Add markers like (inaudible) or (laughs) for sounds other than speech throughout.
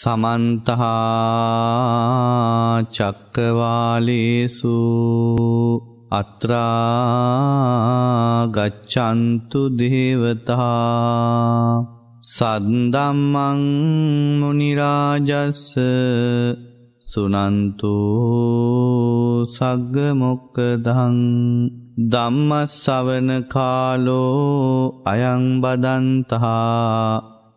සමන්තහා චක්කවාලේසු අත්‍රා ගච්ඡන්තු දේවතා සද්දම්මං මුනිරාජස්ස සුනන්තු සග්ග මොක්කදං ධම්මස්සවන කාලෝ අයං බදන්තහා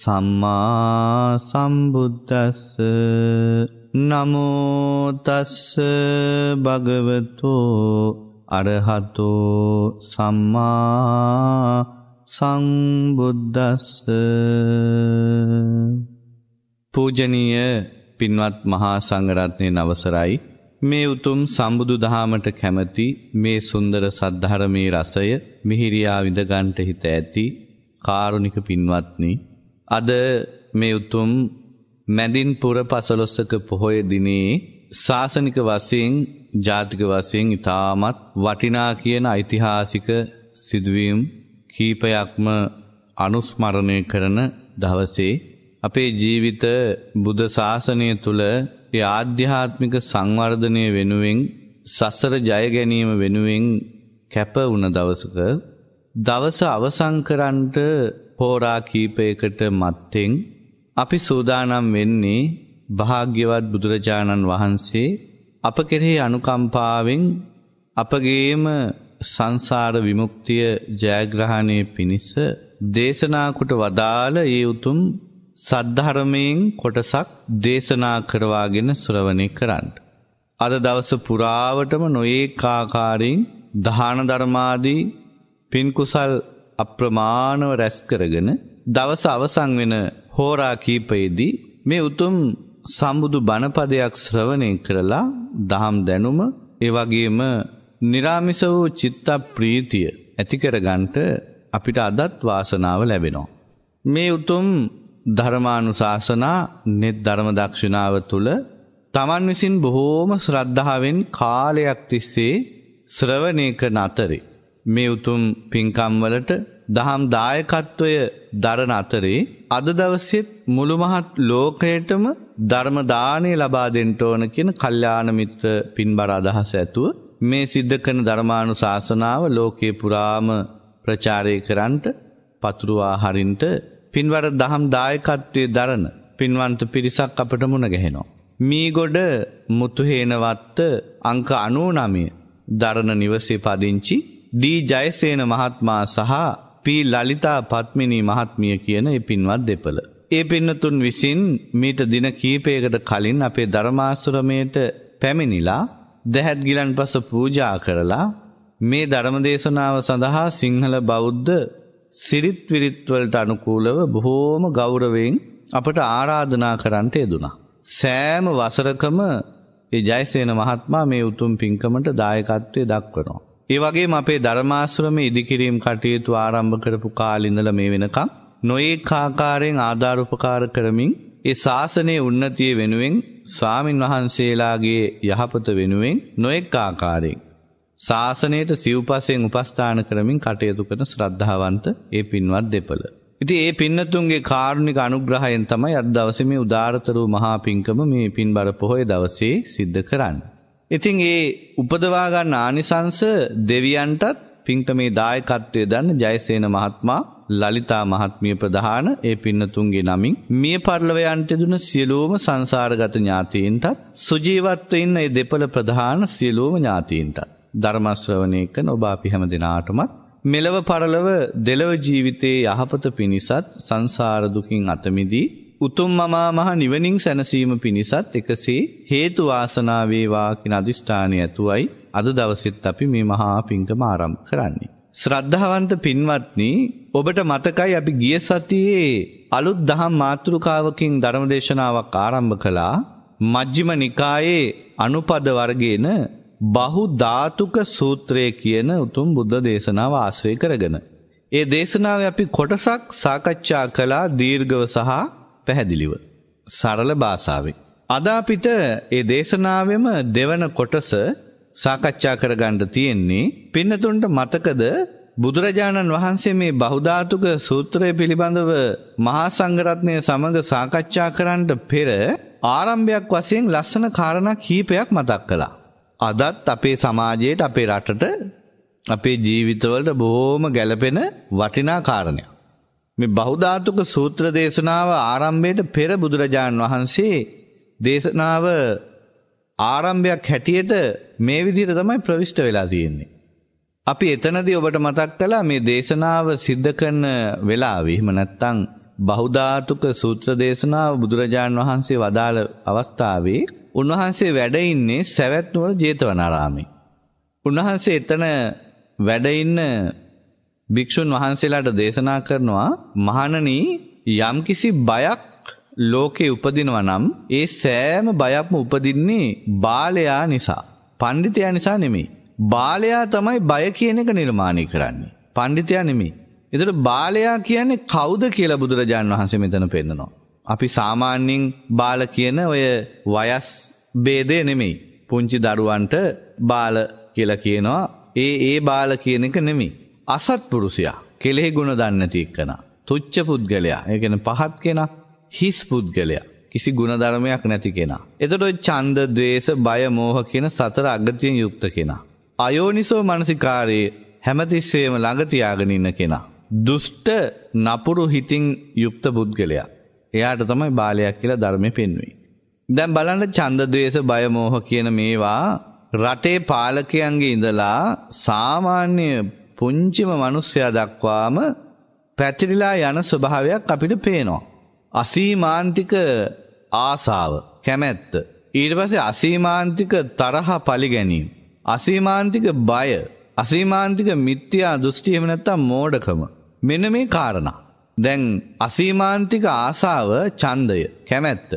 සම්මා සම්බුද්දස්ස නමෝතස්ස භගවතෝ අරහතෝ සම්මා සංබුද්දස්ස පූජනීය පින්වත් මහා සංඝරත්නය නවසරයි මේ උතුම් සම්බුදු දහමට කැමති මේ සුන්දර සද්ධර්මයේ රසය මිහිරියා විඳගන්ට හිත ඇති කාරුණික පින්වත්නි අද මේ උතුම් මැදින්පුර පසලොස්සක පොහොය දිනේ ශාසනික වසයෙන් ජාතික වසයෙන් ඉතාමත් වටිනා කියන ඓතිහාසික සිදුවීම් කීපයක්ම අනුස්මරණය කරන දවසේ අපේ ජීවිත බුද ශාසනය තුළ ඒ ආධ්‍යාත්මික සංවර්ධනය වෙනුවෙන් සසර ජය ගැනීම වෙනුවෙන් කැප වුණ දවසක දවස අවසන් කරන්නට හෝරා කීපයකට මත්තෙන් අපි සූදානම් වෙන්නේ භාග්‍යවත් බුදුරජාණන් වහන්සේ අප කෙරෙහි අනුකම්පාවෙන් අපගේම සංසාර විමුක්තිය ජයග්‍රහණය පිණිස දේශනාකුට වදාළ ඒ උතුම් සද්ධර්මයෙන් කොටසක් දේශනා කරවාගෙන සුරවණය කරන්න. අද දවස පුරාවටම නොඒ කාකාරයෙන් දහන ධර්මාදී පින්කුසල් අප්‍රමාණව රැස්කරගෙන දවස අවසං වෙන හෝරා කීපයේදී මේ උතුම් සම්බුදු බණපදයක් ශ්‍රවණය කරලා දහම් දැනුම ඒ වගේම निराமிස වූ චිත්ත ප්‍රීතිය ඇති කරගන්නට අපිට අදත් වාසනාව ලැබෙනවා. මේ උතුම් ධර්මානුශාසනා net ධර්ම දක්ෂිනාව තුල Taman විසින් බොහෝම ශ්‍රද්ධාවෙන් කාලයක් තිස්සේ ශ්‍රවණය කරන අතරේ මේ උතුම් පින්කම්වලට දහම් දායකත්වය දරන අතරේ අද දවසෙත් මුළුමහත් ලෝකයටම ධර්මදානය ලබා දෙන්ට ඕන කියන කල්්‍යාන මිත්‍ර පින්බර අදහස ඇතුව මේ සිද්ධ කරන ධර්මානු ශාසනාව ලෝකයේ පුරාම ප්‍රචාරය කරන්ට පතුරුවා හරින්ට පින්වර දහම් දායකත්වය දරන පින්වන්ත පිරිසක් අපට මුණ ගැහෙනවා. මීගොඩ මුතුහේනවත්ත අංක අනුවනමය දරණ නිවසේ පදිංචි ඩී ජයසේන මහත්මා සහ පී ලලිතා පත්මිනී මහත්මිය කියන ඒ පින්වත් දෙපළ. ඒ පින්නතුන් විසින් මීට දින කීපයකට කලින් අපේ ධර්මාසුරමයට පැමිණිලා දැහැත් ගිලන් පස පූජා කරලා මේ ධර්මදේශනාව සඳහා සිංහල බෞද්ධ සිරිත් විරිත්වලට අනුකූලව බොහෝම ගෞරවයෙන් අපට ආරාධනා කරන්ට යෙදුනා. සෑම වසරකම ඒ ජයසේන මහත්මා මේ උතුම් පින්කමට දායකත්වය දක්වනවා. ඒවගේ අපේ ධර්මාශ්‍රම ඉදිකිරීම් කටයුතු ආරම්භ කරපු කාලිඳල මේ වෙනකම් නොඒ කාකාරයෙන් ආධාරපකාර කරමින් ඒ ශාසනය උන්නතිය වෙනුවෙන් ස්වාමින් වහන්සේලාගේ යහපත වෙනුවෙන් නොයෙක් ආකාරයෙන්. ශාසනයට සිව්පසයෙන් උපස්ථාන කරමින් කටයුතු කරන ශ්‍රද්ධාවන්ත ඒ පින්වත් දෙපළ. ඉති ඒ පින්නතුන්ගේ කාරුණික අනුග්‍රහයෙන් තමයි අදවසම උදාරතරූ මහා පින්කම මේ පින් බර පොහොය දවසේ සිද්ධ කරන්න. ඉතින් ඒ උපදවාගන්න ආනිසංස දෙවියන්ටත් පින්කමේ දායකත්වය දන්න ජයසේන මහත්මා ලලිතා මහත්මිය ප්‍රධාන ඒ පින්නතුන්ගේ නමින් මිය පරලවයන්ට දුන සියලූම සංසාරගත ඥාතීන්ටත් සුජීවත්ව ඉන්න ඒ දෙපළ ප්‍රධාන සියලූම ඥාතීන්ටත්. ධර්මශ්‍රවණය කරන ඔබ අපි හැම දෙනාටමත් මෙලව පරලව දෙලව ජීවිතයේ යහපත පිණිසත් සංසාර දුකින් අතමිදී උතුම් මමා මහ නිවනින් සැනසීම පිණිසත් එකසේ හේතු වාසනා වේවා කියන අදිෂ්ඨානය ඇතුවයි අද දවසෙත් අපි මේ මහා පිංකම ආරම්භ කරන්නේ. ශ්‍රද්ධාවන්ත පින්වත්නි ඔබට මතකයි අපි ගිය සතියේ අලුත් දහම් මාතෘකාවකින් ධර්මදේශනාවක් ආරම්භ කළා මජ්ජිම නිකායේ අනුපද වර්ගයේන බහු ධාතුක සූත්‍රය කියන උතුම් බුද්ධ දේශනාව ආශ්‍රය කරගෙන ඒ දේශනාවේ අපි කොටසක් සාකච්ඡා කළා දීර්ඝව සහ පැහැදිලිව. සරල භාෂාවෙන්. අද අපිට ඒ දේශනාවෙම දෙවන කොටස සාකච්ඡා කරගන්න තියෙන්නේ පින්නතුන්ට මතකද බුදුරජාණන් වහන්සේ මේ බහුධාතුක සූත්‍රය පිළිබඳව මහා සංඝරත්නය සමග සාකච්ඡා කරන්නට පෙර ආරම්භයක් වශයෙන් ලස්සන කාරණා කීපයක් මතක් කළා. අදත් අපේ සමාජයට අපේ රටට අපේ ජීවිතවලට බොහොම ගැළපෙන වටිනා කාරණයක්. මේ බහුධාතුක සූත්‍ර දේශනාව ආරම්භයට පෙර බුදුරජාණන් වහන්සේ දේශනාව ආරම්භයක් හැටියට මේ විදිහට තමයි ප්‍රවිෂ්ඨ වෙලා තියෙන්නේ. අපි එතනදී ඔබට මතක් කළා මේ දේශනාව සිද්ධ කරන වෙලාවේ එහෙම නැත්නම් බහුධාතුක සූත්‍ර දේශනාව බුදුරජාණන් වහන්සේ වදාළ අවස්ථාවේ උන්වහන්සේ වැඩ ඉන්නේ සවැත් නුවර ජේතවනාරාමේ. උන්වහන්සේ එතන වැඩ ඉන්න භික්ෂුන් වහන්සේලාට දේශනා කරනවා මහණනි යම්කිසි බයක් ලෝකේ උපදිනවා නම් ඒ සෑම බයක්ම උපදින්නේ බාලයා නිසා. පඬිතයා නිසා නෙමෙයි. බාලයා තමයි බය කියන එක නිර්මාණය කරන්නේ. පඬිතයා නෙමෙයි. එතකොට බාලයා කියන්නේ කවුද කියලා බුදුරජාන් වහන්සේ මෙතන පෙන්නනවා. අපි සාමාන්‍යයෙන් බාල කියන ඔය වයස් ભેදේ නෙමෙයි. පුංචි දරුවන්ට බාල කියලා කියනවා. ඒ ඒ බාල කියන එක නෙමෙයි. අසත්පුරුෂයා කෙලෙහි ගුණ දන්නති එක්කන. තුච්ච පුද්ගලයා ඒකෙන පහත් කෙනා හිස් පුද්ගලයා කිසි ගුණධර්මයක් නැති කෙනා. එතකොට ඡන්ද, ద్వේස, බය, මෝහ කියන සතර අගතියෙන් යුක්ත කෙනා. අයෝනිසෝ මනසිකාරයේ හැමතිස්සෙම ළඟ තියාගෙන ඉන්න කෙනා. දුෂ්ට නපුරු හිතින් යුක්ත පුද්ගලයා. එයාට තමයි බාලයක් කියලා ධර්මයේ පෙන්වෙන්නේ. දැන් බලන්න ඡන්ද, ద్వේස, බය, මෝහ කියන මේවා රටේ පාලකයන්ගේ ඉඳලා සාමාන්‍ය පුංචිම මිනිස්සයා දක්වාම පැතිරිලා යන ස්වභාවයක් අපිට පේනවා. අසීමාන්තික ආසාව, කැමැත්ත, ඊට පස්සේ අසීමාන්තික තරහ පරිගැනීම, අසීමාන්තික බය, අසීමාන්තික මිත්‍යා දෘෂ්ටි එහෙම නැත්නම් මෝඩකම. මෙන්න මේ කාරණා. දැන් අසීමාන්තික ආසාව ඡන්දය, කැමැත්ත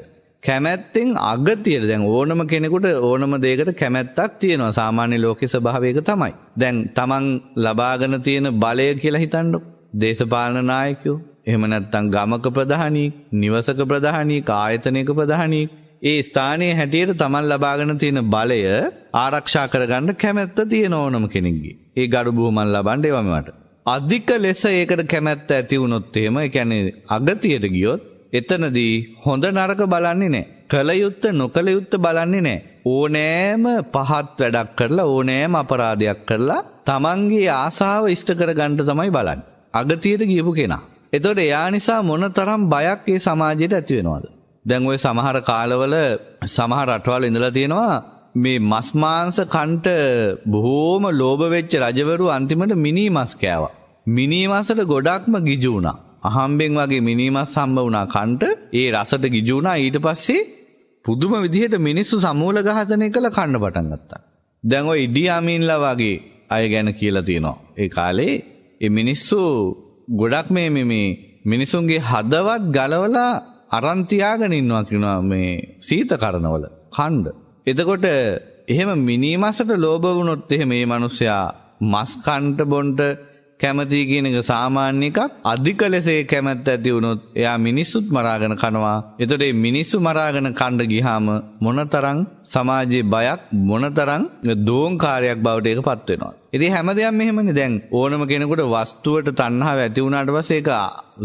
කැමැත්තෙන් අගතියට දැන් ඕනම කෙනෙකුට ඕනම දෙයකට කැමැත්තක් තියෙනවා සාමාන්‍ය ලෝක ස්භාවයක තමයි. දැන් තමන් ලබාගෙන තියෙන බලය කියලා හිතන්නු. දේශපාලන නායකයෝ එහෙම නැත්තම් ගමක ප්‍රධානී, නිවසක ප්‍රධානී, ආයතනයක ප්‍රධානී ඒ ස්ථානයේ හැටියට තමන් ලබාගෙන තියෙන බලය ආරක්ෂා කරගන්න කැමැත්ත තියෙන ඕනම කෙනෙක්ගේ. ඒ ගරු බුහුමන් ලබන්න ඒවමට. අධික ලෙස ඒකට කැමැත්ත ඇති වුණොත් එහෙම, ඒ කියන්නේ අගතියට ගියොත් එතනදී හොඳ නරක බලන්නේ නෑ. කළයුත්ත නොකළයුත්ත බලන්නේ නෑ. ඕනෑම පහත් වැඩක් කරලා ඕනෑම අපරාධයක් කරලා තමන්ගේ ආසාාව ඉෂ්ට කරගණ්ඩ තමයි බලන්න. අගතියට ගියපු කෙනා. එතොට එයා නිසා මොන තරම් බයක් ඒ සමාජයට ඇතිවෙනවාද. දැන් ඔය සමහර කාලවල සමහ රටවල් ඉඳලා තියෙනවා මේ මස්මාංස කන්ට බොහෝම ලෝභවෙච්ච රජවරු අන්තිමට මිනී මස් කෑවා. මිනීමසට ගොඩක්ම ගිජුණා. අහම්බෙන් වගේ මිනිමස් සම්බ වුණා කන්ට ඒ රසට ගිජුණා ඊට පස්සේ පුදුම විදිහට මිනිස්සු සමූල ගහතනය කළ කණ්ඩ පටන් ගත්තා. දැන් ඔය ඉඩියාමීන්ලා වගේ අය ගැන කියලා තියෙනවා. ඒ කාලේ ඒ මිනිස්සු ගොඩක් මේ මේ මිනිසුන්ගේ හදවත් ගලවලා අරන්තියාගෙන ඉන්නවා කියනවා මේ සීත කරනවල කණ්ඩ. එතකොට එහෙම මිනිමසට ලෝභ වුණොත් එහෙම මේ මිනිසයා මස් කන්ට බොන්ට කැමති කියන එක සාමාන්‍ය එකක් අධික ලෙසේ කැමැත් ඇති වුණොත් එයා මිනිස්සුත් මරාගෙන කනවා. එතකොට මේ මිනිස්සු මරාගෙන කන්න ගියාම මොනතරම් සමාජයේ බයක් මොනතරම් දෝංකාරයක් බවට ඒක පත් වෙනවා. ඉතින් හැමදේම මෙහෙමනේ දැන් ඕනම කෙනෙකුට වස්තුවට තණ්හාව ඇති වුණාට පස්සේ ඒක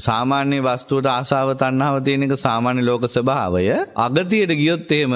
සාමාන්‍ය වස්තුවට ආසාව තණ්හාව තියෙන එක සාමාන්‍ය ලෝක ස්වභාවය අගතියට ගියොත් එහෙම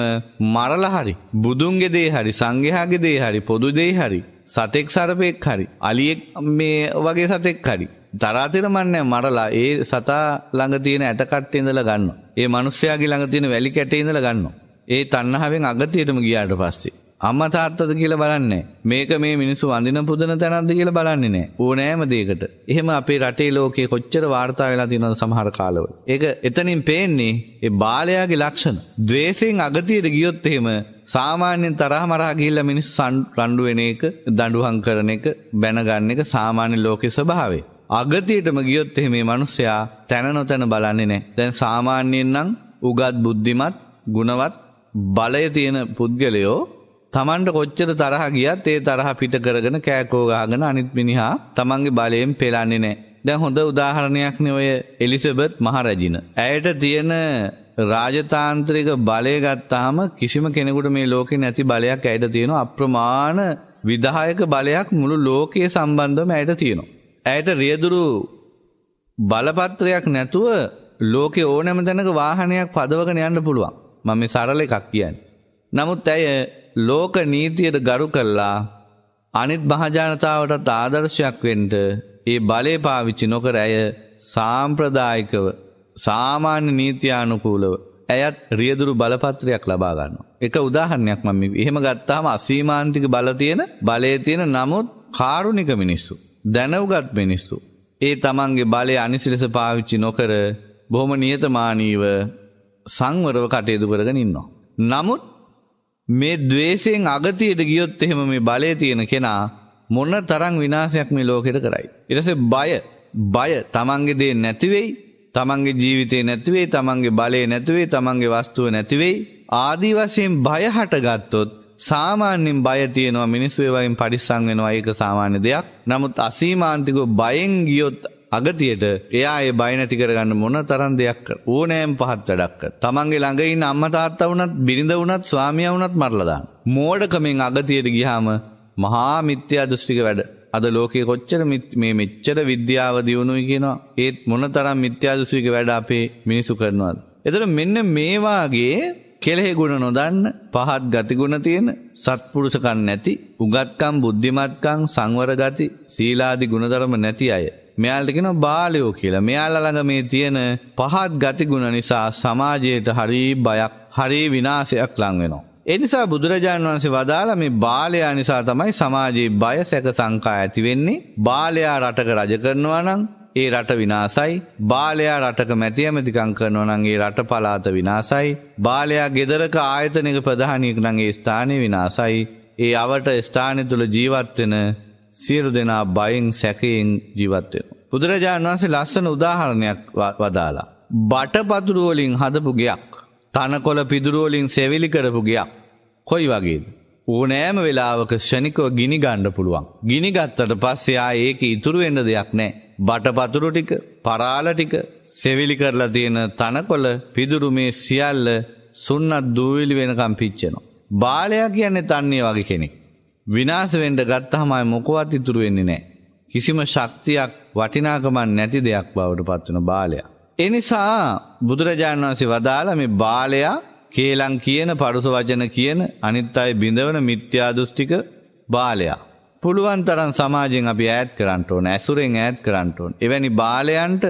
මරලා හරි බුදුන්ගේ දේ හරි සංඝයාගේ දේ හරි පොදු දේ හරි සතෙක් සරපෙක් හරි අලියෙක් මේ වගේ සතෙක් හරි තරාතිරමන්නේ මරලා ඒ සතා ළඟ තියෙන ඇට කට්ටේ ඉඳලා ගන්නවා. ඒ මිනිස්යාගේ ළඟ තියෙන වැලි කැටේ ඉඳලා ගන්නවා. ඒ තණ්හාවෙන් අගතියටම ගියාට පස්සේ අම්මා තාත්තද කියලා බලන්නේ මේක මේ මිනිස්සු වඳින පුදන තැනක්ද කියලා බලන්නේ නැහැ. ඕනෑම දෙයකට. එහෙම අපේ රටේ ලෝකේ කොච්චර වාර්තා වෙලා තියෙනවද සමහර කාලවල. ඒක එතනින් පේන්නේ ඒ බාලයාගේ ලක්ෂණ. द्वේෂයෙන් අගතියට ගියොත් එහෙම සාමාන්‍යෙන් තරහ මරා ගිහිල්ලා මිනිස්සු රණ්ඩු වෙන එක, දඬුවම් කරන එක, බැනගන්න එක සාමාන්‍ය ලෝකේ ස්වභාවය. අගතියටම ගියොත් එහෙම මේ මිනිස්සයා තැන නොතැන බලන්නේ නැහැ. දැන් සාමාන්‍යයෙන් නම් උගත් බුද්ධිමත් ගුණවත් බලය තියෙන පුද්ගලයෝ තමන්ට කොච්චර තරහ ගියත් ඒ තරහ පිට කරගෙන කෑකෝ ගහගෙන අනිත් මිනිහා තමන්ගේ බලයෙන් පෙලන්නේ නැහැ. දැන් හොඳ උදාහරණයක් නේ ඔය එලිසබෙත් මහරජින. ඇයට තියෙන රාජතාන්ත්‍රික බලය ගත්තාම කිසිම කෙනෙකුට මේ ලෝකේ නැති බලයක් ඇයට තියෙනවා. අප්‍රමාණ විදායක බලයක් මුළු ලෝකයේ සම්බන්ධවම ඇයට තියෙනවා. ඇයට රියදුරු බලපත්‍රයක් නැතුව ලෝකේ ඕනෑම තැනක වාහනයක් පදවගෙන යන්න පුළුවන්. මම මේ සරල එකක් කියන්නේ. නමුත් ඇය ලෝක නීතියට ගරු කල්ලා අනිත් මහජනතාවටත් ආදර්ශයක් වෙන්ට ඒ බලය පාවිච්චි නොකර ඇය සාම්ප්‍රදායිකව සාමාන්‍ය නීතියානුකූලව ඇයත් රියදුරු බලපත්‍රයක් ලබාගන්න. එක උදාහරණයක් මම එහෙම ගත්තාම අසීමාන්තික බල තියෙන බලය තියෙන නමුත් කාරුණික මිනිස්සු. දැනවගත් මිනිස්සු. ඒ තමන්ගේ බලය අනිසිලෙස පාවිච්චි නොකර බොහොම නියතමානීව සංවරව කටයුතු කරගෙන ඉන්නවා. නමුත් මේ දවේශයෙන් අගතියට ගියොත් එහෙම මේ බලය තියෙන කෙනා මොන්න තරං විනාසයක් මේ ලෝකෙට කරයි. ඉරස බය බය තමන්ගේ දේ නැතිවෙයි තමන්ගේ ජීවිතය නැතිවේ තමන්ගේ බලය නැතිවේ තමන්ගේ වස්තුව නැතිවෙයි. ආදී වශයෙන් බය හටගත්තොත් සාමාන්‍යෙන් බය තියෙනවා මිනිස්සුවේ වයින් පරිස්සං වෙනවා ඒක සාමාන්‍ය දෙයක්. නමුත් අසීමාන්තිකව බයෙන් ගියොත් අගතියට එයා ඒ බය නැති කරගන්න මොන තරම් දෙයක් ඕනෑම් පහත් වැඩක්ක. තමන්ගේ ළඟයින් අම්මා තාත්තා වුණත් බිරිඳ වුණත් ස්වාමියා වුණත් මරලා දාන. මෝඩකමෙන් අගතියට ගියාම මහා මිත්‍යා දෘෂ්ටික වැඩ. අද ලෝකයේ කොච්චර මේ මෙච්චර විද්‍යාව දියුණුයි කියනවා. ඒත් මොන තරම් මිත්‍යා දෘෂ්ටික වැඩ අපේ මිනිසු කරනවාද? එතකොට මෙන්න මේ වාගේ කෙලෙහි ගුණ නොදන්න පහත් ගතිගුණ තියෙන සත්පුරුෂකම් නැති උගත්කම් බුද්ධිමත්කම් සංවර ගති සීලාදි ගුණධර්ම නැති අය මෙයාලට කියනවා බාලයෝ කියලා. මෙයාලා ළඟ මේ තියෙන පහත් ගතිගුණ නිසා සමාජයට හරි බයක්, හරි විනාශයක් ලං වෙනවා. ඒ නිසා බුදුරජාණන් වහන්සේ වදාලා මේ බාලයා නිසා තමයි සමාජයේ බය සැක සංකා ඇති වෙන්නේ. බාලයා රටක රජ කරනවා නම් ඒ රට විනාසයි බාලයා රටක මැති ඇමතිකං කරනවා නම් ඒ රට පලාත විනාසයි බාලයා ගෙදරක ආයතනයක ප්‍රධානියෙක් නම් ඒ ස්ථානය විනාසයි ඒ අවට ස්ථානය තුළ ජීවත් වෙන සියලු දෙනා බයෙන් සැකයෙන් ජීවත්වෙන. බුදුරජාණන් වන්සේ ලස්සන උදාහරණයක් වදාලා. බටපතුරුවලින් හදපු ගයක්. තනකොළ පිදුරුවලින් සෙවිලි කරපු ගයක්. කොයි වගේද. ඕනෑම වෙලාවක ෂණිකව ගිනි ගණ්ඩ පුළුවන්. ගිනිගත්තට පස්සයා ඒක ඉතුරුවෙන්ඩ දෙයක් නෑ. බටපතුරු ටික පරාල ටික සෙවිලි කරලා තියෙන තනකොළ පිදුරු මේ සියල්ල සුන්නත් දූවිලි වෙනකම් පිච්චෙනවා. බාලයක් කියන්නේ තන්නේ වගේ කෙනෙක්. විනාශ වෙන්න ගත්තහමයි මොකවත් ඉතුරු වෙන්නේ නැහැ. කිසිම ශක්තියක් වටිනාකමක් නැති දෙයක් බවට පත් වෙන බාලයා. ඒ නිසා බුදුරජාණන් වහන්සේ වදාළ මේ බාලයා කේලම් කියන පරුස වචන කියන අනිත් අය බිඳවන මිත්‍යා දෘෂ්ටික බාලයා. පුළුවන් තරම් සමාජයෙන් අපි ඈඩ් කරන්න ඕන. ඇසුරෙන් ඈඩ් කරන්න ඕන. එවැනි බාලයන්ට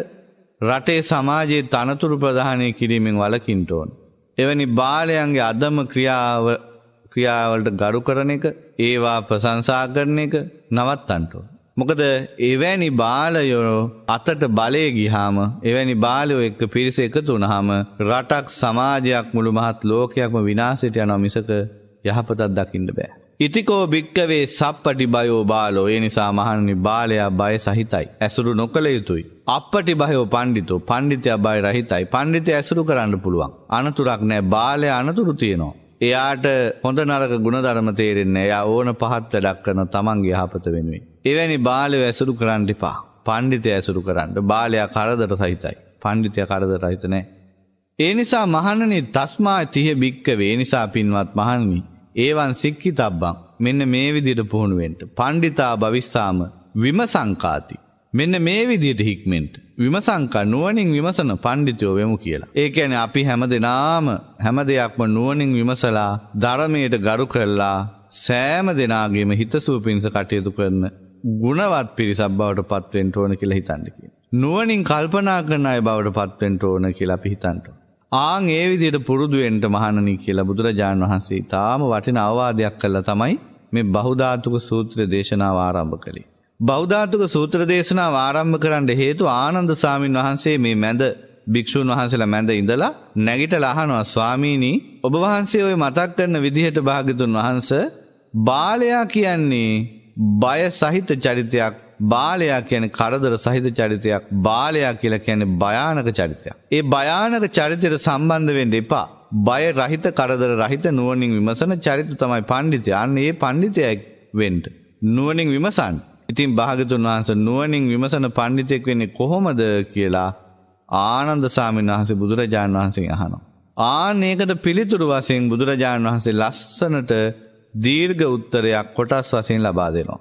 රටේ සමාජයේ තනතුරු ප්‍රධානය කිරීමෙන් වළකින්න ඕන. එවැනි බාලයන්ගේ අදම ක්‍රියාව ක්‍රියාවලට ගරු කරන එක ඒවා ප්‍රසංසා කරන එක නවත්තන්ට. මොකද එවැනි බාලයෝ අතට බලය ගිහාම එවැනි බාලයෝ එක්ක පිරිස එකතු වුණාම රටක් සමාජයක් මුළු මහත් ලෝකයක්ම විනාශයට යනවා මිසක යහපතක් දකින්න බෑ. ඉතිකෝ භික්කවේ සප්පටි බයෝ බාලෝ ඒ නිසා මහණනි බාලයා බය සහිතයි. ඇසුරු නොකළ යුතුයි. අපටි බයෝ පඬිතු පඬිතයා බය රහිතයි. පඬිතයා ඇසුරු කරන්න පුළුවන්. අනතුරක් නැහැ. බාලයා අනතුරු තියෙනවා. එයාට හොඳ නරක ගුණධර්ම තේරෙන්නේ එයා ඕන පහත් වැඩක් කරන තමන්ගේ යහපත වෙනුවෙන්. එවැනි බාලයෝ ඇසුරු කරන්න එපා. පණ්ඩිතය ඇසුරු කරන්න. බාලයා කරදර සහිතයි. පණ්ඩිතය කරදර සහිත නැහැ. ඒ නිසා මහණනි තස්මා තිහ බික්කවේ නිසා පින්වත් මහණනි ඒවන් සික්කි තබ්බං මෙන්න මේ විදියට පුහුණුවෙන්ට පණ්ඩිතා භවිස්සාම විමසංකාති මෙන්න මේ විදියට හික්මෙන්ට විමසංකා නුවණින් විමසන පඬිතුයෝ වෙමු කියලා. ඒ කියන්නේ අපි හැම දිනාම හැම දෙයක්ම නුවණින් විමසලා ධර්මයට ගරු කරලා සෑම දිනාගේම හිතසුව පිණිස කටයුතු කරන ගුණවත් පිරිසක් බවට පත්වෙන්න ඕන කියලා හිතන්නේ කියලා. නුවණින් කල්පනා කරන අය බවට පත්වෙන්න ඕන කියලා අපි හිතන්ට. ආන් ඒ විදිහට පුරුදු වෙන්න මහණනි කියලා බුදුරජාන් වහන්සේ ඊටාම වටින අවවාදයක් කළා තමයි මේ බහුධාතුක සූත්‍ර දේශනාව ආරම්භ කළේ. බෞද්ධාතුක සූත්‍ර දේශනාව ආරම්භ කරන්න හේතු ආනන්ද සාමීන් වහන්සේ මේ මැද භික්‍ෂූන් වහන්සේලා මැඳ ඉඳලා නැගිටලා අහනවා ස්වාමීනි ඔබ වහන්සේ ওই මතක් කරන විදිහට භාග්‍යතුන් වහන්ස බාලයා කියන්නේ බය සහිත චරිතයක් බාලයා කියන්නේ කරදර සහිත චරිතයක් බාලයා කියලා කියන්නේ භයානක චරිතයක්. ඒ භයානක චරිතයට සම්බන්ධ වෙන්න එපා. බය රහිත කරදර රහිත නුවණින් විමසන චරිත තමයි පඬිතයා. අන්න ඒ පඬිතයයි වෙන්න. නුවණින් විමසන්න. ඉතින් භාගතුන් වහන්ස නුවනින් විමසන පණ්ඩිතෙක් වෙන්නේ කොහොමද කියලා ආනන්ද සාමීන් වහන්සේ බුදුරජාණන් වහන්සේ අහනවා. ආනේකට පිළිතුරු වසයෙන් බුදුරජාණන් වහන්සේ ලස්සනට දීර්ඝ උත්තරයක් කොටස් වසයෙන් ලබා දෙනවා.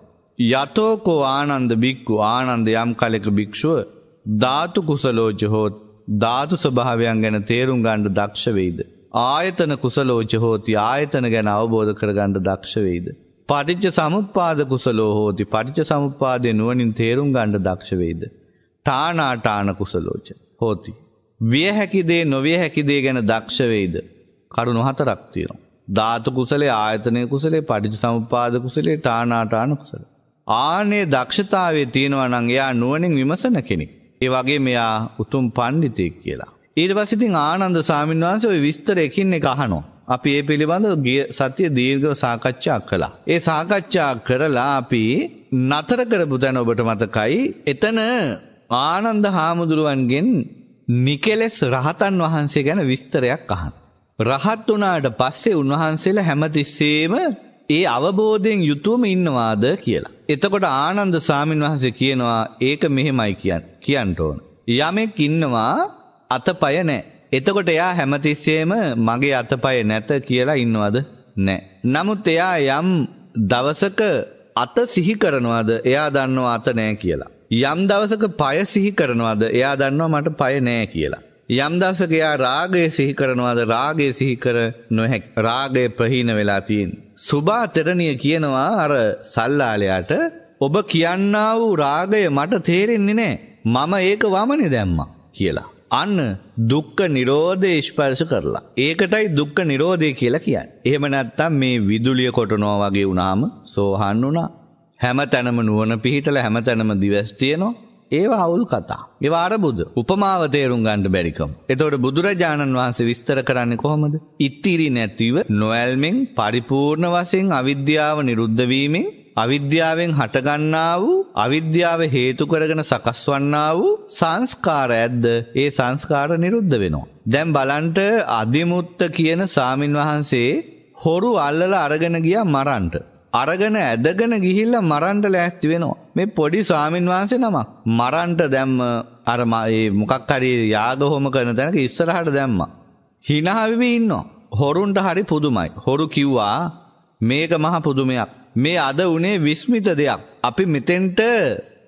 යතෝකෝ ආනන්ද භික්කු ආනන්ද යම් කලෙක භික්‍ෂුව ධාතු කුසලෝජ හෝත් ධාතු ස්වභාවයන් ගැන තේරුම් ගණ්ඩ දක්ෂ වෙයිද. ආයතන කුසලෝජ හෝති ආයතන ගැන අවබෝධ කරගණ්ඩ දක්ෂ වෙයිද. පටිච්ච සමුප්පාද කුසලෝ හෝති පටිච්ච සමුප්පාදේ නුවණින් තේරුම් ගන්න දක්ෂ වේද තානාටාන කුසලෝච හෝති විය හැකි දේ නොවිය හැකි දේ ගැන දක්ෂ වේද කරුණු හතරක් තියෙනවා ධාතු කුසලේ ආයතනයේ කුසලේ පටිච්ච සමුප්පාද කුසලේ තානාටාන කුසල ආනේ දක්ෂතාවයේ තියෙනවා නම් එයා නුවණින් විමසන කෙනෙක් ඒ වගේ මෙයා උතුම් පඬිතෙක් කියලා ඊට පස්සේ ඉතින් ආනන්ද සාමින්වහන්සේ ওই විස්තර එකින් එක අහනවා අපි ඒ පිළිබඳ ගිය සතිය දීර්ඝව සාකච්ඡා කළා. ඒ සාකච්ඡා කරලා අපි නතර කරපු තැන ඔබට මතකයි. එතන ආනන්ද හාමුදුරුවන්ගෙන් නිකෙලෙස් රහතන් වහන්සේ ගැන විස්තරයක් අහන්න. රහත් වුණාට පස්සේ උන්වහන්සේලා හැමතිස්සෙම ඒ අවබෝධයෙන් යුතුවම ඉන්නවාද කියලා. එතකොට ආනන්ද සාමීන් වහන්සේ කියනවා ඒක මෙහෙමයි කියන්න කියන්න ඕන. යමෙක් ඉන්නවා අතපය නැහැ. එතකොට එයා හැමතිස්සේම මගේ අතපය නැත කියලා ඉන්නවද? නෑ. නමුත් එයා යම් දවසක අත සිහි කරනවද? එයා දන්නවා අත නෑ කියලා. යම් දවසක পায় සිහි කරනවද? එයා දන්නවා මට পায় නෑ කියලා. යම් දවසක එයා රාගය සිහි කරනවද? රාගය සිහි කර නොහැක්. රාගය ප්‍රහීන වෙලා තියෙන. සුභා තෙරණිය කියනවා අර සල්ලාලයාට ඔබ කියන්නා වූ රාගය මට තේරෙන්නේ නෑ. මම ඒක වමනේ දැම්මා කියලා. අන්න දුක්ඛ නිරෝධය ස්පර්ශ කරලා. ඒකටයි දුක්ඛ නිරෝධය කියලා කියන්නේ. එහෙම නැත්තම් මේ විදුලිය කොටනවා වගේ වුණාම සෝහන් වුණා. හැමතැනම නුවණ පිහිටලා හැමතැනම දිවස් තියෙනවා. ඒව අවුල් කතා. ඒවා අරබුද. උපමාව තේරුම් ගන්න බැරිකම. එතකොට බුදුරජාණන් වහන්සේ විස්තර කරන්නේ කොහොමද? ඉතිරි නැතිව නොඇල්මෙන් පරිපූර්ණ වශයෙන් අවිද්‍යාව නිරුද්ධ වීමෙන් අවිද්‍යාවෙන් හටගන්නා වූ අවිද්‍යාව හේතු කරගෙන සකස් වන්නා වූ සංස්කාර ඇද්ද ඒ සංස්කාර නිරුද්ධ වෙනවා. දැන් බලන්ට අධිමුත්ත කියන සාමින් වහන්සේ හොරු අල්ලලා අරගෙන ගියා මරන්ට. අරගෙන ඇදගෙන ගිහිල්ලා මරන්ට ලෑස්ති වෙනවා. මේ පොඩි සාමින් වහන්සේ නමක් මරන්ට දැම්ම අර මේ මොකක් හරි යාග හෝම කරන තැනක ඉස්සරහට දැම්මා. hina වෙවි ඉන්නවා. හොරුන්ට හරි පුදුමයි. හොරු කිව්වා මේක මහ පුදුමයක්. මේ අද වනේ විස්මිත දෙයක්. අපි මෙතෙන්ට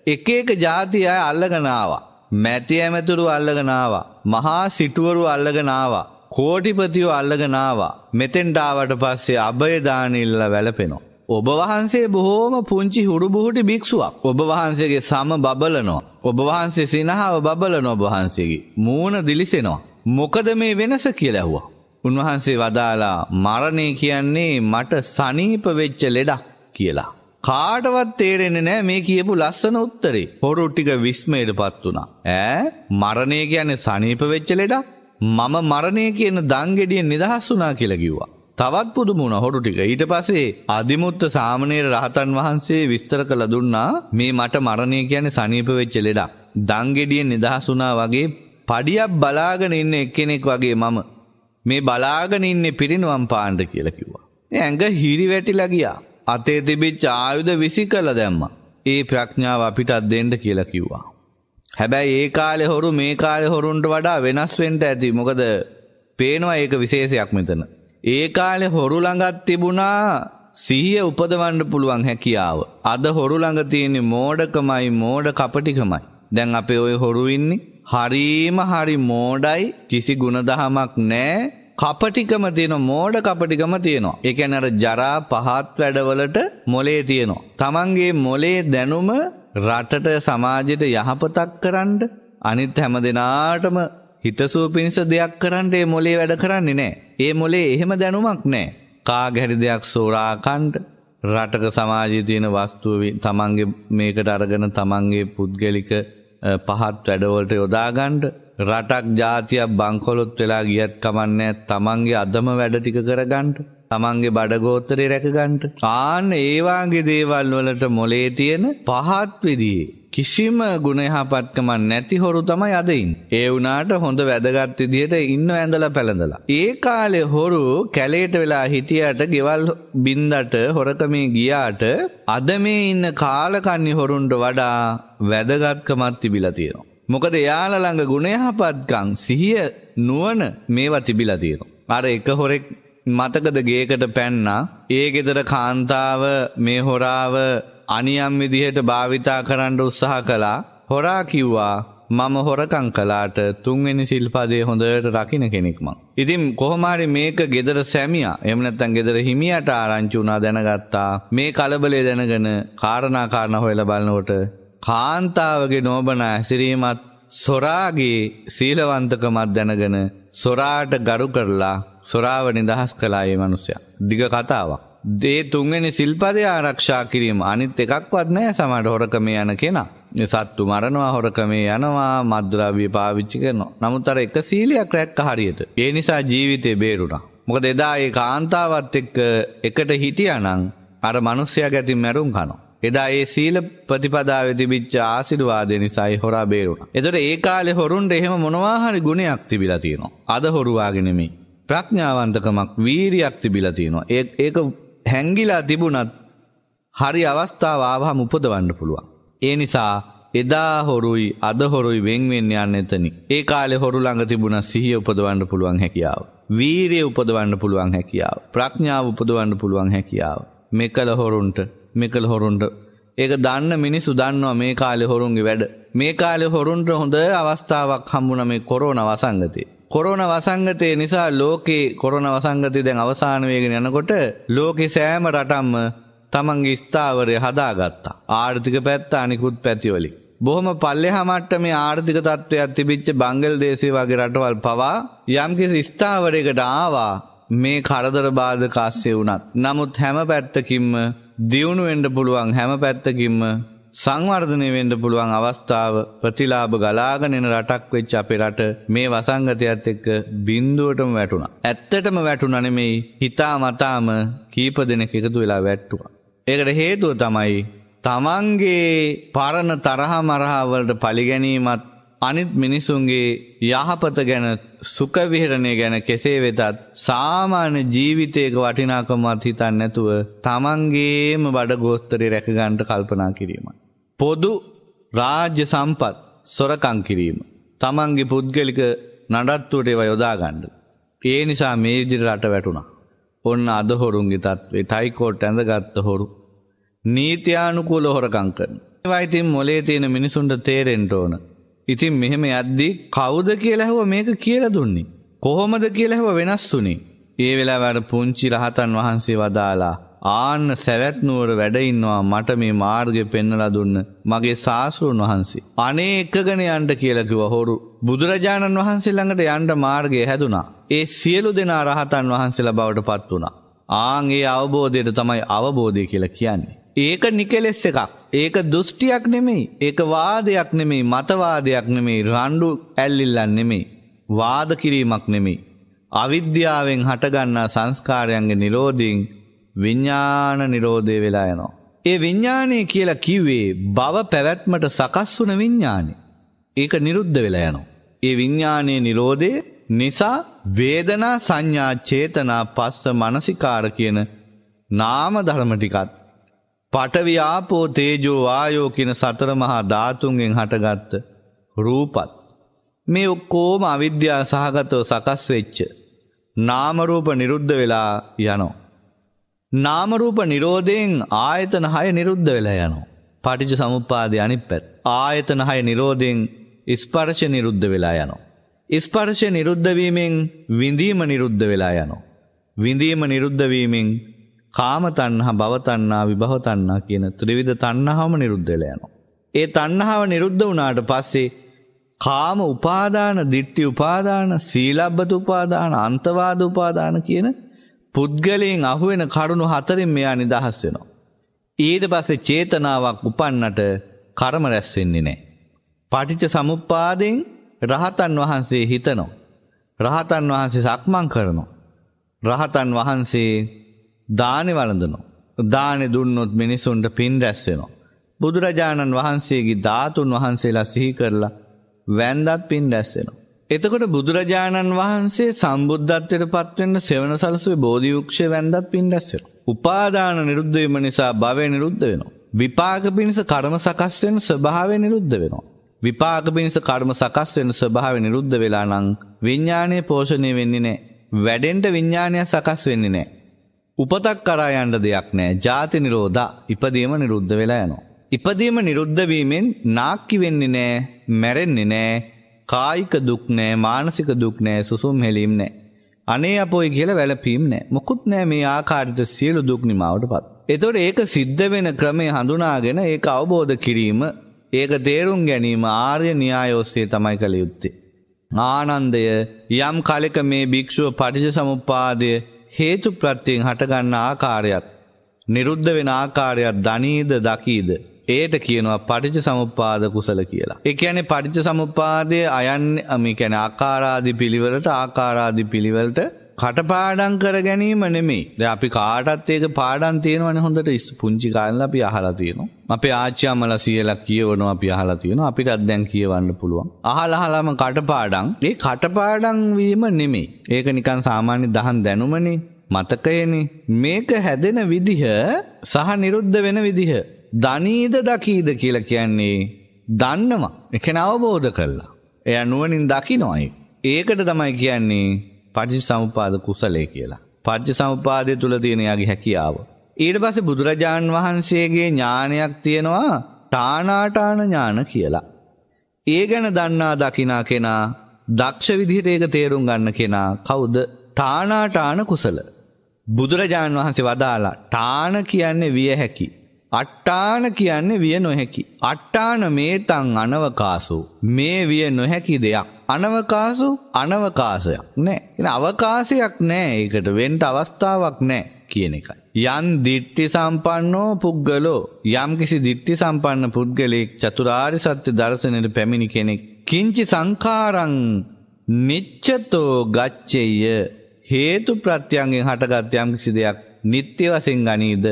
එක එක ජාති අය අල්ලගනාවා. මැති ඇමැතුරු අල්ලගනාවා. මහා සිටුවරු අල්ලගනාවා. කෝටිපතියෝ අල්ලගනාවා. මෙතෙන්ටාවට පස්සේ අභයදානඉල්ල වැලපෙනවා. ඔබ වහන්සේ බොහෝම පුංචි හුඩුබුහුටි භික්ෂුවක් ඔබ වහන්සේගේ සම බබලනෝ. ඔබ වහන්සේ සිනහාව බබලන ඔබ වහන්සේගේ. මූුණ දිලිසෙනවා. මොකද මේ වෙනස කියලැහුවා. උන්වහන්සේ වදාලා මරණය කියන්නේ මට සනීප වෙච්ච ලෙඩක්. කියලා. කාටවත් තේරෙන්නේ නෑ මේ කියපු ලස්සන උත්තරේ. හොරු ටික විස්මයටපත් වුණා. ඈ මරණය කියන්නේ සනීප වෙච්ච ලෙඩ. මම මරණය කියන දංගෙඩියෙන් නිදහස් වුණා කියලා කිව්වා. තවත් පුදුම වුණා හොරු ටික. ඊට පස්සේ අදිමුත්ත සාමණේර රහතන් වහන්සේ විස්තර කළ දුන්නා මේ මට මරණය කියන්නේ සනීප වෙච්ච ලෙඩක්. දංගෙඩියෙන් නිදහස් වුණා වගේ පඩියක් බලාගෙන ඉන්න එක්කෙනෙක් වගේ මම මේ බලාගෙන ඉන්නේ පිරිනුවම් පාන්න කියලා කිව්වා. ඇඟ හිරි වැටිලා ගියා. අතේ තිබිච්ච ආයුධ විසි කළ දැම්මා. ඒ ප්‍රඥාව අපිටත් දෙන්න කියලා කිව්වා. හැබැයි ඒ කාලේ හොරු මේ කාලේ හොරුන්ට වඩා වෙනස් වෙන්න ඇති. මොකද පේනවා ඒක විශේෂයක් මෙතන. ඒ කාලේ හොරු ළඟත් තිබුණා සිහිය උපදවන්න පුළුවන් හැකියාව. අද හොරු ළඟ තියෙන මෝඩකමයි මෝඩ කපටිකමයි. දැන් අපේ ওই හොරු ඉන්නේ හරීම හරි මෝඩයි කිසි ಗುಣදහමක් නැහැ. කපටිකම තියෙන මෝඩ කපටිකම තියෙනවා. එකැන අර ජරා පහත් වැඩවලට මොලේ තියෙනවා. තමන්ගේ මොලේ දැනුම රටට සමාජයට යහපතක් කරන්න අනිත් හැම දෙනාටම හිතසූ පිණිස දෙයක් කරන්න ඒ මොලේ වැඩ කරන්නේ නෑ. ඒ මොලේ එහෙම දැනුමක් නෑ. කාගැරි දෙයක් සෝරාකණ්ඩ රටක සමාජයේ තියෙන වස්තුව තමන්ගේ මේකට අරගෙන තමන්ගේ පුද්ගලික පහත් වැඩවලට යොදාගණ්ඩ රටක් ජාතියක් බංකොලොත් වෙලා ගියත් කමන්නෑ තමන්ගේ අදම වැඩ ටික කරගන්ට තමන්ගේ බඩගෝතරය රැකගන්ට ආන්න ඒවාගේ දේවල් වලට මොලේ තියෙන පහත් විදියේ. කිසිම ගුණයහපත්කමන් නැති හොරු තමයි අදයින්. ඒ වුණාට හොඳ වැදගත් විදියට ඉන්න ඇඳල පැළඳලා. ඒ කාලෙ හොරු කැලේට වෙලා හිටියට ගෙවල් බින්දට හොරකමේ ගියාට අද මේ ඉන්න කාලකන්නේ හොරුන්ට වඩා වැදගත්කමත් තිබිලා තියෙනවා. මොකද එයාල ළඟ ගුණයහපත්කං සිහිය නුවන මේවා තිබිලා තියෙන. අර එක හොරෙක් මතකද ගේකට පැන්නා ඒ ගෙදර කාන්තාව මේ හොරාව අනියම් විදිහට භාවිතා කරන්න උත්සාහ කළා හොරා කිව්වා මම හොරකං කලාට තුන්වෙනි සිල්පදය හොඳට රකින කෙනෙක්ම. ඉතින් කොහොමරි මේක ගෙදර සැමියා එමනැත්තන් ගෙදර හිමියට ආරංචුනා දැනගත්තා මේ කලබලේ දැනගෙන කාරණාකාරණ හොයල බලනකොට කාන්තාවගේ නෝබනා ඇසිරීමත් සොරාගේ සීලවන්තකමත් දැනගෙන සොරාට ගරු කරලා සොරාව නිදහස් කලායේ මනුස්සය. දිග කතාවක්. දේ තුන්වෙනි සිල්පදය ආරක්ෂා කිරීම අනිත් එකක්වත් නෑ සමට හොරකමේ යන කෙනා. සත්තු මරනවා හොරකමේ යනවා මද්‍රාවිය පාවිච්චි කරනවා. නමුත් අර එක සීලයක් රැක්ක හරියට. ඒ නිසා ජීවිතේ බේරුණා. මොකද එදා ඒ කාන්තාවත් එක්ක එකට හිටියානම් අර මිනිස්සයා ගැතින් මැරුම් කනවා. එදා ඒ සීල ප්‍රතිපදාවේ තිබිච්ච ආශිර්වාදය නිසායි හොරා බේරුණා. එතකොට ඒ කාලේ හොරුන්ට එහෙම මොනවා හරි ගුණයක් තිබිලා තියෙනවා. අද හොරු වාගේ නෙමෙයි. ප්‍රඥාවන්තකමක්, වීරියක් තිබිලා තියෙනවා. ඒක ඒක හැංගිලා තිබුණත් හරි අවස්ථාව ආවහම උපදවන්න පුළුවන්. ඒ නිසා එදා හොරුයි අද හොරුයි වෙන්වෙන්න යන්න එතනි. ඒ කාලේ හොරු ළඟ තිබුණා සිහිය උපදවන්න පුළුවන් හැකියාව. වීරිය උපදවන්න පුළුවන් හැකියාව. ප්‍රඥාව උපදවන්න පුළුවන් හැකියාව. මෙකල හොරුන්ට මෙකල හොරුන්ට. ඒක දන්න මිනිස්සු දන්නවා මේ කාලෙ හොරුන්ගේ වැඩ. මේ කාලෙ හොරුන්ට හොඳ අවස්ථාවක් හම්බුණ මේ කොරෝන වසංගතය. කොරෝන වසංගතය නිසා ලෝකේ කොරන වසංගතය දැන් අවසාන වේගෙන යනකොට ලෝකෙ සෑම රටම්ම තමන්ගේ ස්ථාවරය හදාගත්තා. ආර්ථික පැත්ත අනිකුත් පැතිවලින්. බොහොම පල්ලෙහා මට්ටමේ ආර්ථික තත්ත්වයක් තිබිච්ච බංගල්දේශය වගේ රටවල් පවා යම්කිසි ස්ථාවරයකට ආවා මේ කරදර බාධක ASCII වුණත්. නමුත් හැම පැත්තකින්ම දියුණු වෙන්ඩ පුළුවන් හැම පැත්තකින්ම සංවර්ධනය වෙන්ඩ පුළුවන් අවස්ථාව ප්‍රතිලාභ ගලාගෙනෙන රටක් වෙච්ච අපේ රට මේ වසංගතයත් එක්ක බින්දුවටම වැටුණ. ඇත්තටම වැටුනනෙමෙයි හිතා මතාම කීප දෙනෙක එකතු වෙලා වැට්ටුවා. ඒකට හේතුව තමයි තමන්ගේ පරණ තරහ මරහාවලට පලිගැනීමත් අනිත් මිනිසුන්ගේ යහපත ගැන සුකවිහරණය ගැන කෙසේ වෙතත් සාමාන්‍ය ජීවිතයක වටිනාකමත් හිතන් නැතුව තමන්ගේම බඩ ගෝස්තරය රැකගන්ට කල්පනා කිරීම. පොදු රාජ්‍ය සම්පත් සොරකං කිරීම. තමන්ගේ පුද්ගලික නඩත්තුවට ඒව යොදාගණ්ඩ. ඒ නිසා මේ විදිර රට වැටුණා. ඔන්න අද හොරුන්ගේ තත්වේ ටයිකෝට් ඇඳගත්ත හොරු. නීතියානුකූල හොරකංකරන. ඒවයිතින් මොලේ තියෙන මිනිසුන්ට තේරෙන්ට ඕන. ඉතින් මෙහෙම යද්දි කවුද කියලා ඇහුව මේක කියලා දුන්නේ. කොහොමද කියලා ඇහුව වෙනස් තුනේ. ඒ වෙලාවට පුංචි රහතන් වහන්සේ වදාලා ආන්න සැවැත් නුවර වැඩ ඉන්නවා මට මේ මාර්ගය පෙන්වලා දුන්න මගේ සාසුරුන් වහන්සේ. අනේ එකගෙන යන්න කියලා කිව්වා හොරු. බුදුරජාණන් වහන්සේ ළඟට යන්න මාර්ගය හැදුනා. ඒ සියලු දෙනා රහතන් වහන්සේලා බවට පත් වුණා. ආන් ඒ අවබෝධයට තමයි අවබෝධය කියලා කියන්නේ. ඒක නිකෙලෙස් එකක්. ඒක දෘෂ්ටියක් නෙමෙයි. ඒක වාදයක් නෙමෙයි. මතවාදයක් නෙමෙයි. රණ්ඩු ඇල්ලිල්ලක් නෙමෙයි. වාද කිරීමක් නෙමෙයි. අවිද්‍යාවෙන් හටගන්නා සංස්කාරයන්ගේ නිරෝධයෙන් විඥාන නිරෝධය වෙලා යනවා. ඒ විඤ්ඥානය කියලා කිව්වේ බව පැවැත්මට සකස් වුන විඤ්ඥානය. ඒක නිරුද්ධ වෙලා යනවා. ඒ විඤ්ඥානයේ නිරෝධය නිසා වේදනා සංඥා චේතනා පස්ස මනසිකාර කියන නාම ධර්මටිකත් පටවි ආපෝ තේජෝ වායෝ කියන සතර මහා ධාතුන්ගෙන් හටගත්ත රූපත් මේ ඔක්කොම අවිද්‍යා සහගතව සකස් වෙච්ච නාම රූප නිරුද්ධ වෙලා යනවා නාම රූප නිරෝධයෙන් ආයතන 6 නිරුද්ධ වෙලා යනවා පටිච්ච සමුප්පාදේ අනිත් පැත්ත ආයතන 6 නිරෝධයෙන් ස්පර්ශ නිරුද්ධ වෙලා යනවා ස්පර්ශ නිරුද්ධ වීමෙන් විඳීම නිරුද්ධ වෙලා යනවා විඳීම නිරුද්ධ වීමෙන් කාම තණ්හා, භව තණ්හා, විභව තණ්හා කියන ත්‍රිවිධ තණ්හාවම නිරුද්ධ වෙලා යනවා. ඒ තණ්හාව නිරුද්ධ වුණාට පස්සේ කාම උපාදාන, ditthi උපාදාන, සීලබ්බත උපාදාන, අන්තවාද උපාදාන කියන පුද්ගලයන් අහුවෙන කරුණු හතරෙන් මෙයා නිදහස් වෙනවා. ඊට පස්සේ චේතනාවක් උපන්නට කර්ම රැස් වෙන්නේ නැහැ. පටිච්ච සමුප්පාදයෙන් රහතන් වහන්සේ හිතනවා. රහතන් වහන්සේ සක්මන් කරනවා. රහතන් වහන්සේ දානෙ වළඳනවා. දානෙ දුන්නොත් මිනිසුන්ට පින් රැස් වෙනවා. බුදුරජාණන් වහන්සේගේ ධාතුන් වහන්සේලා සිහි කරලා වැන්දත් පින් රැස් වෙනවා. එතකොට බුදුරජාණන් වහන්සේ සම්බුද්ධත්වයට පත්වෙන්න සෙවන සලසුවේ බෝධි වෘක්ෂයේ වැන්දත් පින් රැස් වෙනවා. උපාදාන නිරුද්ධ වීම නිසා භවය නිරුද්ධ වෙනවා. විපාක පිණිස කර්ම සකස් වෙන ස්වභාවය නිරුද්ධ වෙනවා. විපාක පිණිස කර්ම සකස් වෙන ස්වභාවය නිරුද්ධ වෙලා නම් විඥානය පෝෂණය වෙන්නේ නැහැ. වැඩෙන්ට විඥානය සකස් වෙන්නේ නැහැ. උපතක් කරා යන්න දෙයක් නෑ. ජාති නිරෝධා ඉපදීම නිරුද්ධ වෙලා යනවා. ඉපදීම නිරුද්ධ වීමෙන් නාක්කි වෙන්නේ නෑ, මැරෙන්නේ නෑ, කායික දුක් නෑ, මානසික දුක් නෑ, සුසුම් හෙලීම් නෑ. අනේ අපොයි කියලා වැළපීම් නෑ. මොකුත් නෑ මේ ආකාරයට සියලු දුක් නිමාවටපත්. එතකොට ඒක සිද්ධ වෙන ක්‍රමය හඳුනාගෙන ඒක අවබෝධ කිරීම, ඒක තේරුම් ගැනීම ආර්ය න්‍යාය ඔස්සේ තමයි කළ යුත්තේ. ආනන්දය යම් කලෙක මේ භික්ෂුව පටිච්ච සමුප්පාදය හේතු ප්‍රත්තියෙන් හටගන්න ආකාරයත් නිරුද්ධ වෙන ආකාරයක් ධනීද දකීද ඒට කියනවා පටිච සමුපාද කුසල කියලා. ඒ කියන්නේ පටිච්ච සමුපාදය අයන් මේ කියන්නේ ආකාරාදි පිළිවෙලට ආකාරාදි පිළිවෙලට කටපාඩම් කර ගැනීම නෙමේ ද අපි කාටත් ඒක පාඩම් තියෙනවන හොඳට ඉස් පුංචි කාලල අපි අහලා තියෙනවා අපේ ආච්චාමල සියලා කියවන අපි අහලා තියෙනවා අපිටත් දැන් කියවන්න පුළුවන් අහලා අහලාම කටපාඩම් ඒ කටපාඩම් වීම නෙමේ ඒක නිකන් සාමාන්‍ය දහන් දැනුමනේ මතකයනේ මේක හැදෙන විදිහ සහ නිරුද්ධ වෙන විදිහ දනීද දකීද කියලා කියන්නේ දන්නවා එකන අවබෝධ කරලා එයා නුවණින් දකින්නයි ඒකට තමයි කියන්නේ පජි සම්පාද කුසලේ කියලා. පජ්ජ සම්පාදය තුළ තියෙන යාගේ හැකියාව. ඊට පස්සේ බුදුරජාන් වහන්සේගේ ඥානයක් තියෙනවා තානාටාන ඥාන කියලා. ඒ ගැන දන්නා දකිනා කෙනා දක්ෂ විදිහට ඒක තේරුම් ගන්න කෙනා කවුද? තානාටාන කුසල. බුදුරජාන් වහන්සේ වදාලා තාන කියන්නේ විය හැකි. අට්ටාන කියන්නේ විය නොහැකි. අට්ටාන මේතං අනවකාසෝ. මේ විය නොහැකි දෙයක්. අනවකාසු අනවකාශයක් නෑ. එන අවකාශයක් නෑ. ඒකට වෙන්ට අවස්ථාවක් නෑ. කියන එකයි. යන් දිට්ටි සම්පන්නෝ පුද්ගලෝ යම් කිසි දිට්ටි සම්පන්න පුද්ගලයෙක් චතුරාරි සත්‍ය දර්ශනයට පැමිණි කෙනෙක් කිංචි සංඛාරං නිච්ඡතෝ ගච්ඡෙය හේතු ප්‍රත්‍යයෙන් හටගත් යම් කිසි දෙයක් නිත්‍ය වශයෙන් ගනීද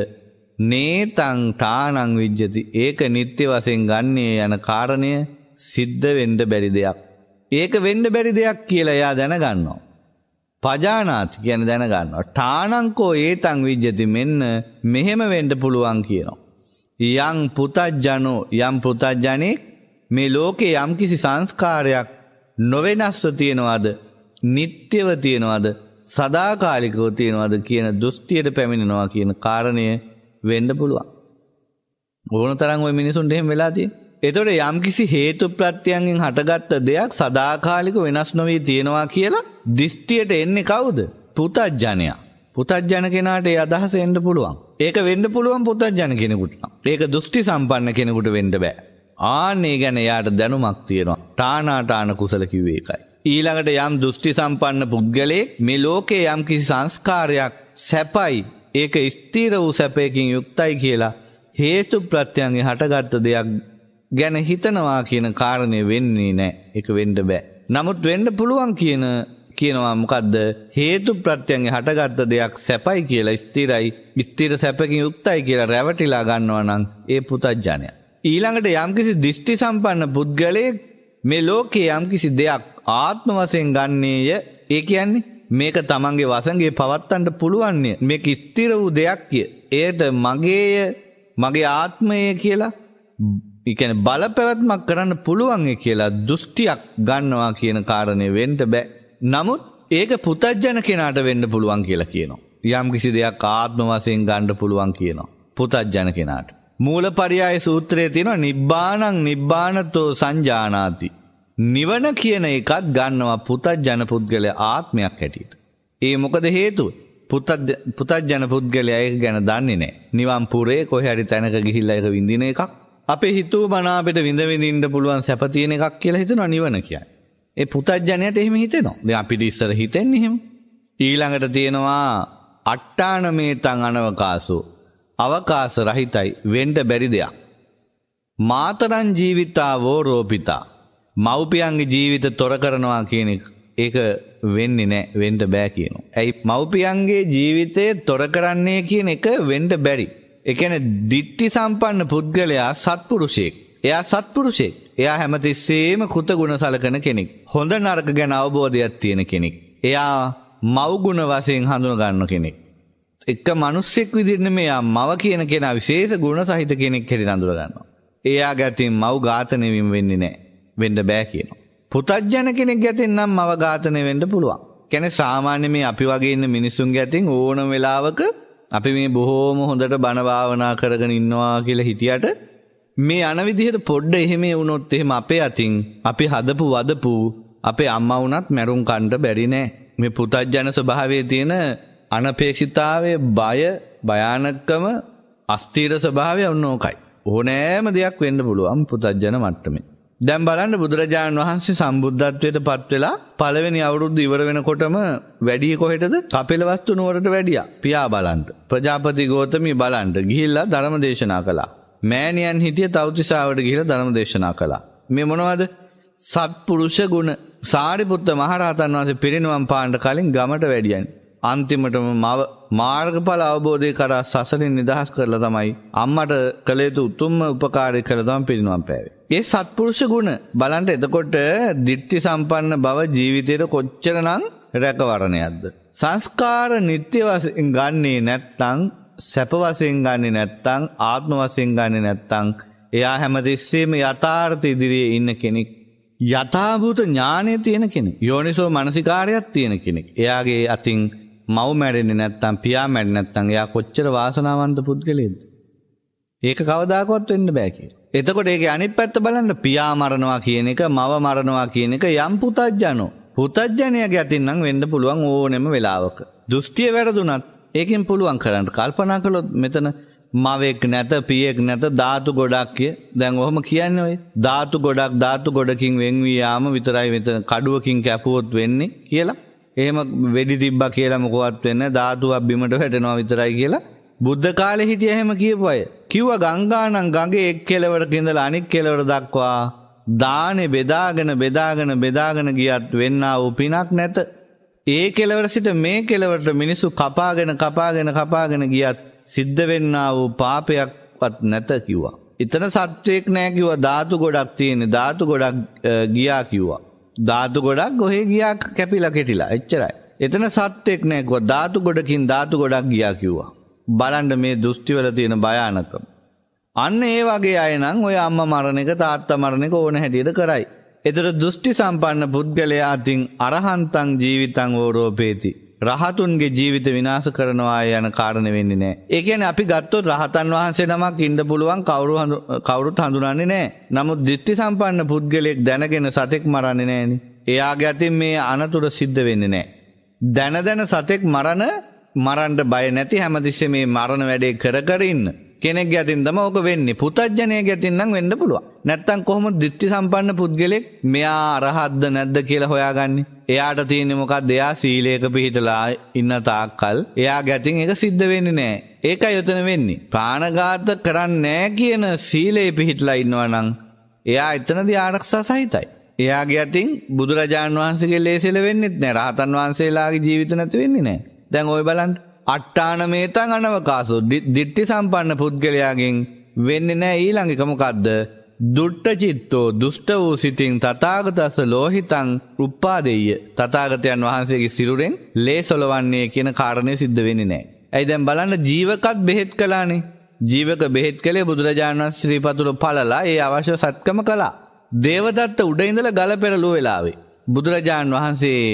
නේතං තානං විජ්ජති ඒක නිත්‍ය වශයෙන් ගන්නේ යන කාරණය සිද්ධ වෙන්න බැරි දෙයක් ඒක වෙන්න බැරි දෙයක් කියලා එයා දැනගන්නවා. පජානාති කියන දැනගන්නවා. ඨානංකෝ ඒතං විජ්ජති මෙන්න මෙහෙම වෙන්න පුළුවන් කියනවා. යම් පුතජ්ජනෝ යම් පුතජ්ජනෙක් මේ ලෝකේ යම් කිසි සංස්කාරයක් නොවෙනස්ව තියනවාද නිත්‍යව තියනවාද සදාකාලිකව තියනවාද කියන දෘෂ්ටියට පැමිණෙනවා කියන කාරණය වෙන්න පුළුවන්. ඕන තරම් ওই මිනිසුන්ට එහෙම වෙලා තියෙනවා. එතොට යම්කිසි හේතු ප්‍රත්‍යයන්ගෙන් හටගත්ත දෙයක් සදාකාලික වෙනස් නොවී තියෙනවා කියලා දිස්්ටියට එන්නේ කවුද පුතජ්ජනයා. පුතජ්ජන කෙනාට ඒ අදහස එන්ඩ පුළුවන්. ඒක වෙන්ඩ පුළුවන් පුතජ්ජන කෙනෙකුට. ඒක දුෘෂ්ටි සම්පන්න කෙනෙකුට වෙන්ඩ බෑ. ආනේ ගැන යාට දැනුමක් තියෙනවා. ටානාටාන කුසල කිවේකයි. ඊළඟට යම් දුෘෂ්ටි සම්පන්න පුද්ගලේ මේ ලෝකේ යම් කිසි සංස්කාරයක් සැපයි ඒක ස්තීර වූ සැපයකින් යුක්තයි කියලා හේතු ප්‍රත්‍යයන්ගේ හටගත්ත දෙයක් ගැන හිතනවා කියන කාරණය වෙන්නේ නෑ එක වෙන්ඩ බෑ. නමුත් වෙන්ඩ පුළුවන් කියන කියනවා මොකක්ද හේතු ප්‍රත්‍යයන්ගේ හටගත්ත දෙයක් සැපයි කියලා ස්තිරයි ස්තිර සැපකින් යුක්තයි කියලා රැවටිලා ගන්නවා නම් ඒ පුතජ්ජනය. ඊළඟට යම්කිසි දිෂ්ටි සම්පන්න පුද්ගලයෙක් මේ ලෝකයේ යම්කිසි දෙයක් ආත්ම වසයෙන් ගන්නේය ඒ කියන්නේ මේක තමන්ගේ වසගේ පවත්තන්ට පුළුවන්ය මේ ස්තිර වූ දෙයක් කිය. එයට මගේය මගේ ආත්මය කියලා එකැන බලපැවැත්මක් කරන්න පුළුවන්ය කියලා දෘෂ්ටියක් ගන්නවා කියන කාරණය වෙන්ට බෑ. නමුත් ඒක පුතජ්ජන කෙනාට වෙන්න පුළුවන් කියලා කියනවා. යම් කිසි දෙයක් ආත්ම වසයෙන් ගණ්ඩ පුළුවන් කියනවා. පුතජ්ජන කෙනාට. මූල පරියාය සූත්‍රය තියෙන නිබ්බානං නිබ්බානතෝ සංජානාති. නිවන කියන එකත් ගන්නවා පුතජ්ජන පුද්ගලය ආත්මයක් හැටියට. ඒ මොකද හේතුව. පුතජ්ජන පුද්ගලය ඒක ගැන දන්නේ නෑ. නිවම් පුරේ කොහරි තැනක ගිහිල්ල එක විඳින එකක් අපේ හිතූ මනාපට විඳවිඳින්ට පුළුවන් සැපතියෙන එකක් කියලා හිතන අනිවන කියයි. ඒ පුතජ්ජනයට එහෙම හිතෙනවා. දෙ අපිට ඉස්සර හිතෙන් එහෙම. ඊළඟට තියෙනවා අට්ටානමේ තං අනවකාසු. අවකාස රහිතයි වෙන්ට බැරි දෙයක්. මාතරන් ජීවිතාවෝ රෝපිතා. මව්පියන්ගේ ජීවිත තොර කරනවා කියන එක ඒක වෙන්නේ නැහැ වෙන්න බෑ කියනවා. ඇයි මව්පියන්ගේ ජීවිතය තොර කරන්නේ කියන එක වෙන්න බැරි. එකන දිට්ටි සම්පන්න පුද්ගලයා සත්පුරුෂයෙක්. එයා සත්පුරුෂයෙක්. එයා හැමතිස්සේම කෘතගුණ සලකන කෙනෙක්. හොඳ නරක ගැන අවබෝධයක් තියෙන කෙනෙක්. එයා මව්ගුණ වසයෙන් හඳුන ගන්න කෙනෙක්. එක්ක මනුස්සෙක් විදිරන මෙයා මව කියන කෙනා විශේෂ ගුණ සහිත කෙනෙක් හෙරි නඳුර ගන්නවා. එයා ගැතින් මව් ඝාතනයවීම වෙන්නේ නෑ වෙන්ඩ බෑ කියන. පුතජ්ජන කෙනෙක් ගැතින් නම් මව ඝාතනය වෙන්ඩ පුළුවන්. කැන සාමාන්‍ය මේ අපි වගේන්න මිනිසුන් ගැතින් ඕන වෙලාවක අපි මේ බොහෝම හොඳට බණ භාවනා කරගෙන ඉන්නවා කියලා හිටියට මේ යන විදිහට පොඩ්ඩ එහෙම වුණොත් එහෙම අපේ අතින් අපි හදපු වදපු අපේ අම්මා වුණත් මැරුම් කණ්ඩ බැරි නෑ. මේ පුතජන ස්වභාවයේ තියෙන අනපේක්ෂිතාවේ බය භයානකම අස්තීර ස්වභාවය ඔන්නෝකයි. ඕනෑම දෙයක් වෙන්න පුළුවන් පුතජන මට්ටමේ. දැම් බලන්න බුදුරජාණන් වහන්සේ සම්බුද්ධත්වයට පත්වෙලා පළවෙනි අවුරුද්ද ඉවර වෙනකොටම වැඩිය කොහෙටද කපෙලවස්තු නුවරට වැඩිය පියා බලන්ට ප්‍රජාපති ගෝතමී බලන්ට ගිහිල්ලා ධර්ම දේශනා කළා. මෑණියන් හිටිය තෞතිසාාවට ගිහිල ධර්ම දේශනා කළා. මෙ මොනවද සත්පුරුෂ ගුණ සාරිපුත්ත මහරහතන් වහසේ පිරිනුවම් පාණ්ඩ කලින් ගමට වැඩියන් අන්තිමටම මව මාර්ගඵල අවබෝධය කරා සසරින් නිදහස් කරලා තමයි අම්මට කළේතු උතුම්ම උපකාරය කරදම් පිරිනුවම් පෑවේ. ඒ සත්පුරුෂ ගුණ බලන්ට එතකොට දිට්ටි සම්පන්න බව ජීවිතයට කොච්චරනම් රැකවරණයක්ද. සංස්කාර නිත්‍ය වශයෙන් ගන්නේ නැත්තං සැප වශයෙන් ගන්නේ නැත්තං ආත්ම වශයෙන් ගන්නේ නැත්තං එයා හැමතිස්සෙම යථාර්ථ ඉදිරියේ ඉන්න කෙනෙක් යථාභූත ඥානය තියෙන කෙනෙක් යෝනිසෝ මනසිකාරයක් තියෙන කෙනෙක් එයාගේ අතින් මව් මැරෙන්නේ නැත්තම් පියා මැරෙන්නේ නැත්තම් එයා කොච්චර වාසනාවන්ත පුද්ගලයෙක්ද? ඒක කවදාකවත් වෙන්න බෑ කියලා. එතකොට ඒකේ අනිත් පැත්ත බලන්න පියා මරනවා කියන එක මව මරනවා කියන එක යම් පුතඥෝ. පුතඥයාගේ අතින් නම් වෙන්න පුළුවන් ඕනෙම වෙලාවක. දෘෂ්ටිය වැරදුනත් ඒකෙන් පුළුවන් කරන්න කල්පනා කළොත් මෙතන මවෙක් නැත පියෙක් නැත ධාතු ගොඩක් කිය දැන් ඔහොම කියන්නේ ඔය ධාතු ගොඩක් ධාතු ගොඩකින් වෙන් වී යාම විතරයි මෙතන කඩුවකින් කැපුවොත් වෙන්නේ කියලා එහෙම වෙඩි තිබ්බා කියලා මොකවත් වෙන්නේ ධාතුවක් බිමට වැටෙනවා විතරයි කියලා බුද්ධ කාලේ හිටිය එහෙම කියපු අය කිව්වා ගංගානම් ගඟේ එක් කෙළවරක ඉඳලා අනෙක් කෙළවර දක්වා දානේ බෙදාගෙන බෙදාගෙන බෙදාගෙන ගියත් වෙන්නා වූ පිනක් නැත. ඒ කෙලවර සිට මේ කෙලවරට මිනිසු කපාගෙන කපාගෙන කපාගෙන ගියත් සිද්ධ වෙන්නා වූ පාපයක්වත් නැත කිව්වා. එතන සත්වයක් නෑ කිව්වා ධාතු ගොඩක් තියෙන ධාතු ගොඩක් ගියා කිව්වා. ධාතු ගොඩක් ගොහේ ගියා කැපිලා කෙටිලා එච්චරයි. එතන සත්වෙක් නෑ කිව්වා ධාතු ගොඩකින් ධාතු ගොඩක් ගියා කිව්වා. බලන්න මේ දෘෂ්ටිවල තියෙන භයානකම. අන්න ඒ වගේ අය නම් ඔය අම්මා මරණ එක තාත්තා මරණ එක ඕන හැටියට කරයි. එතකොට දෘෂ්ටි සම්පන්න පුද්ගලයා අතින් අරහන්තං ජීවිතං ඕරෝපේති රහතුන්ගේ ජීවිත විනාශ කරනවා යන කාරණ වෙන්නේ නෑ. ඒ කියන්නේ අපි ගත්තොත් රහතන් වහන්සේ නමක් ඉන්න පුළුවන් කවුරු කවුරුත් හඳුනන්නේ නෑ. නමුත් ධිට්ඨි සම්පන්න පුද්ගලයෙක් දැනගෙන සතෙක් මරන්නේ නෑනේ. එයාගේ අතින් මේ අනතුර සිද්ධ වෙන්නේ නෑ. දැන දැන සතෙක් මරණ මරන්න බය නැති හැමතිස්සේ මේ මරණ වැඩේ කර කර ඉන්න. කෙනෙක්ගේ අතින් තමයි ඕක වෙන්නේ. පුතඥයෙක් අතින් නම් වෙන්න පුළුවන්. නැත්තම් කොහොමද දිට්ඨි සම්පන්න පුද්ගලෙක් මෙයා අරහත්ද නැද්ද කියලා හොයාගන්නේ? එයාට තියෙන්නේ මොකක්ද? එයා සීලයක පිහිටලා ඉන්න තාක්කල් එයාගේ අතින් ඒක සිද්ධ වෙන්නේ නැහැ. ඒකයි යතන වෙන්නේ. ප්‍රාණඝාත කරන්නේ කියන සීලේ පිහිටලා ඉන්නවා නම් එයා එතනදී ආරක්ෂා සහිතයි. එයාගේ අතින් බුදුරජාන් වහන්සේගේ ලේසෙල වෙන්නෙත් නැහැ. රහතන් වහන්සේලාගේ ජීවිත නැති වෙන්නේ නැහැ. දැන් ওই බලන්න අට්ටානමේතන් අනවකාසු දිට්ටි සම්පන්න පුද්ගලයාගෙන් වෙන්න නෑ ඊළඟකමකක්ද දුට්ට චිත්තෝ දුෂ්ට වූ සිතින් තතාගතස ලෝහිතං උප්පාදෙය තතාගතයන් වහන්සේගේ සිරුරෙන් ලේ සොලවන්නේ කියන කාරණය සිද්ධ වෙනි නෑ. ඇයි දැන් බලන්න ජීවකත් බෙහෙත් කලානේ ජීවක බෙහෙත් කළේ බුදුරජාණන් ශ්‍රීපතුර පලලා ඒ අවශ්‍ය සත්කම කලා. දේවදත්ත උඩඉඳල ගල පෙරලු වෙලාවේ. බුදුරජාණන් වහන්සේ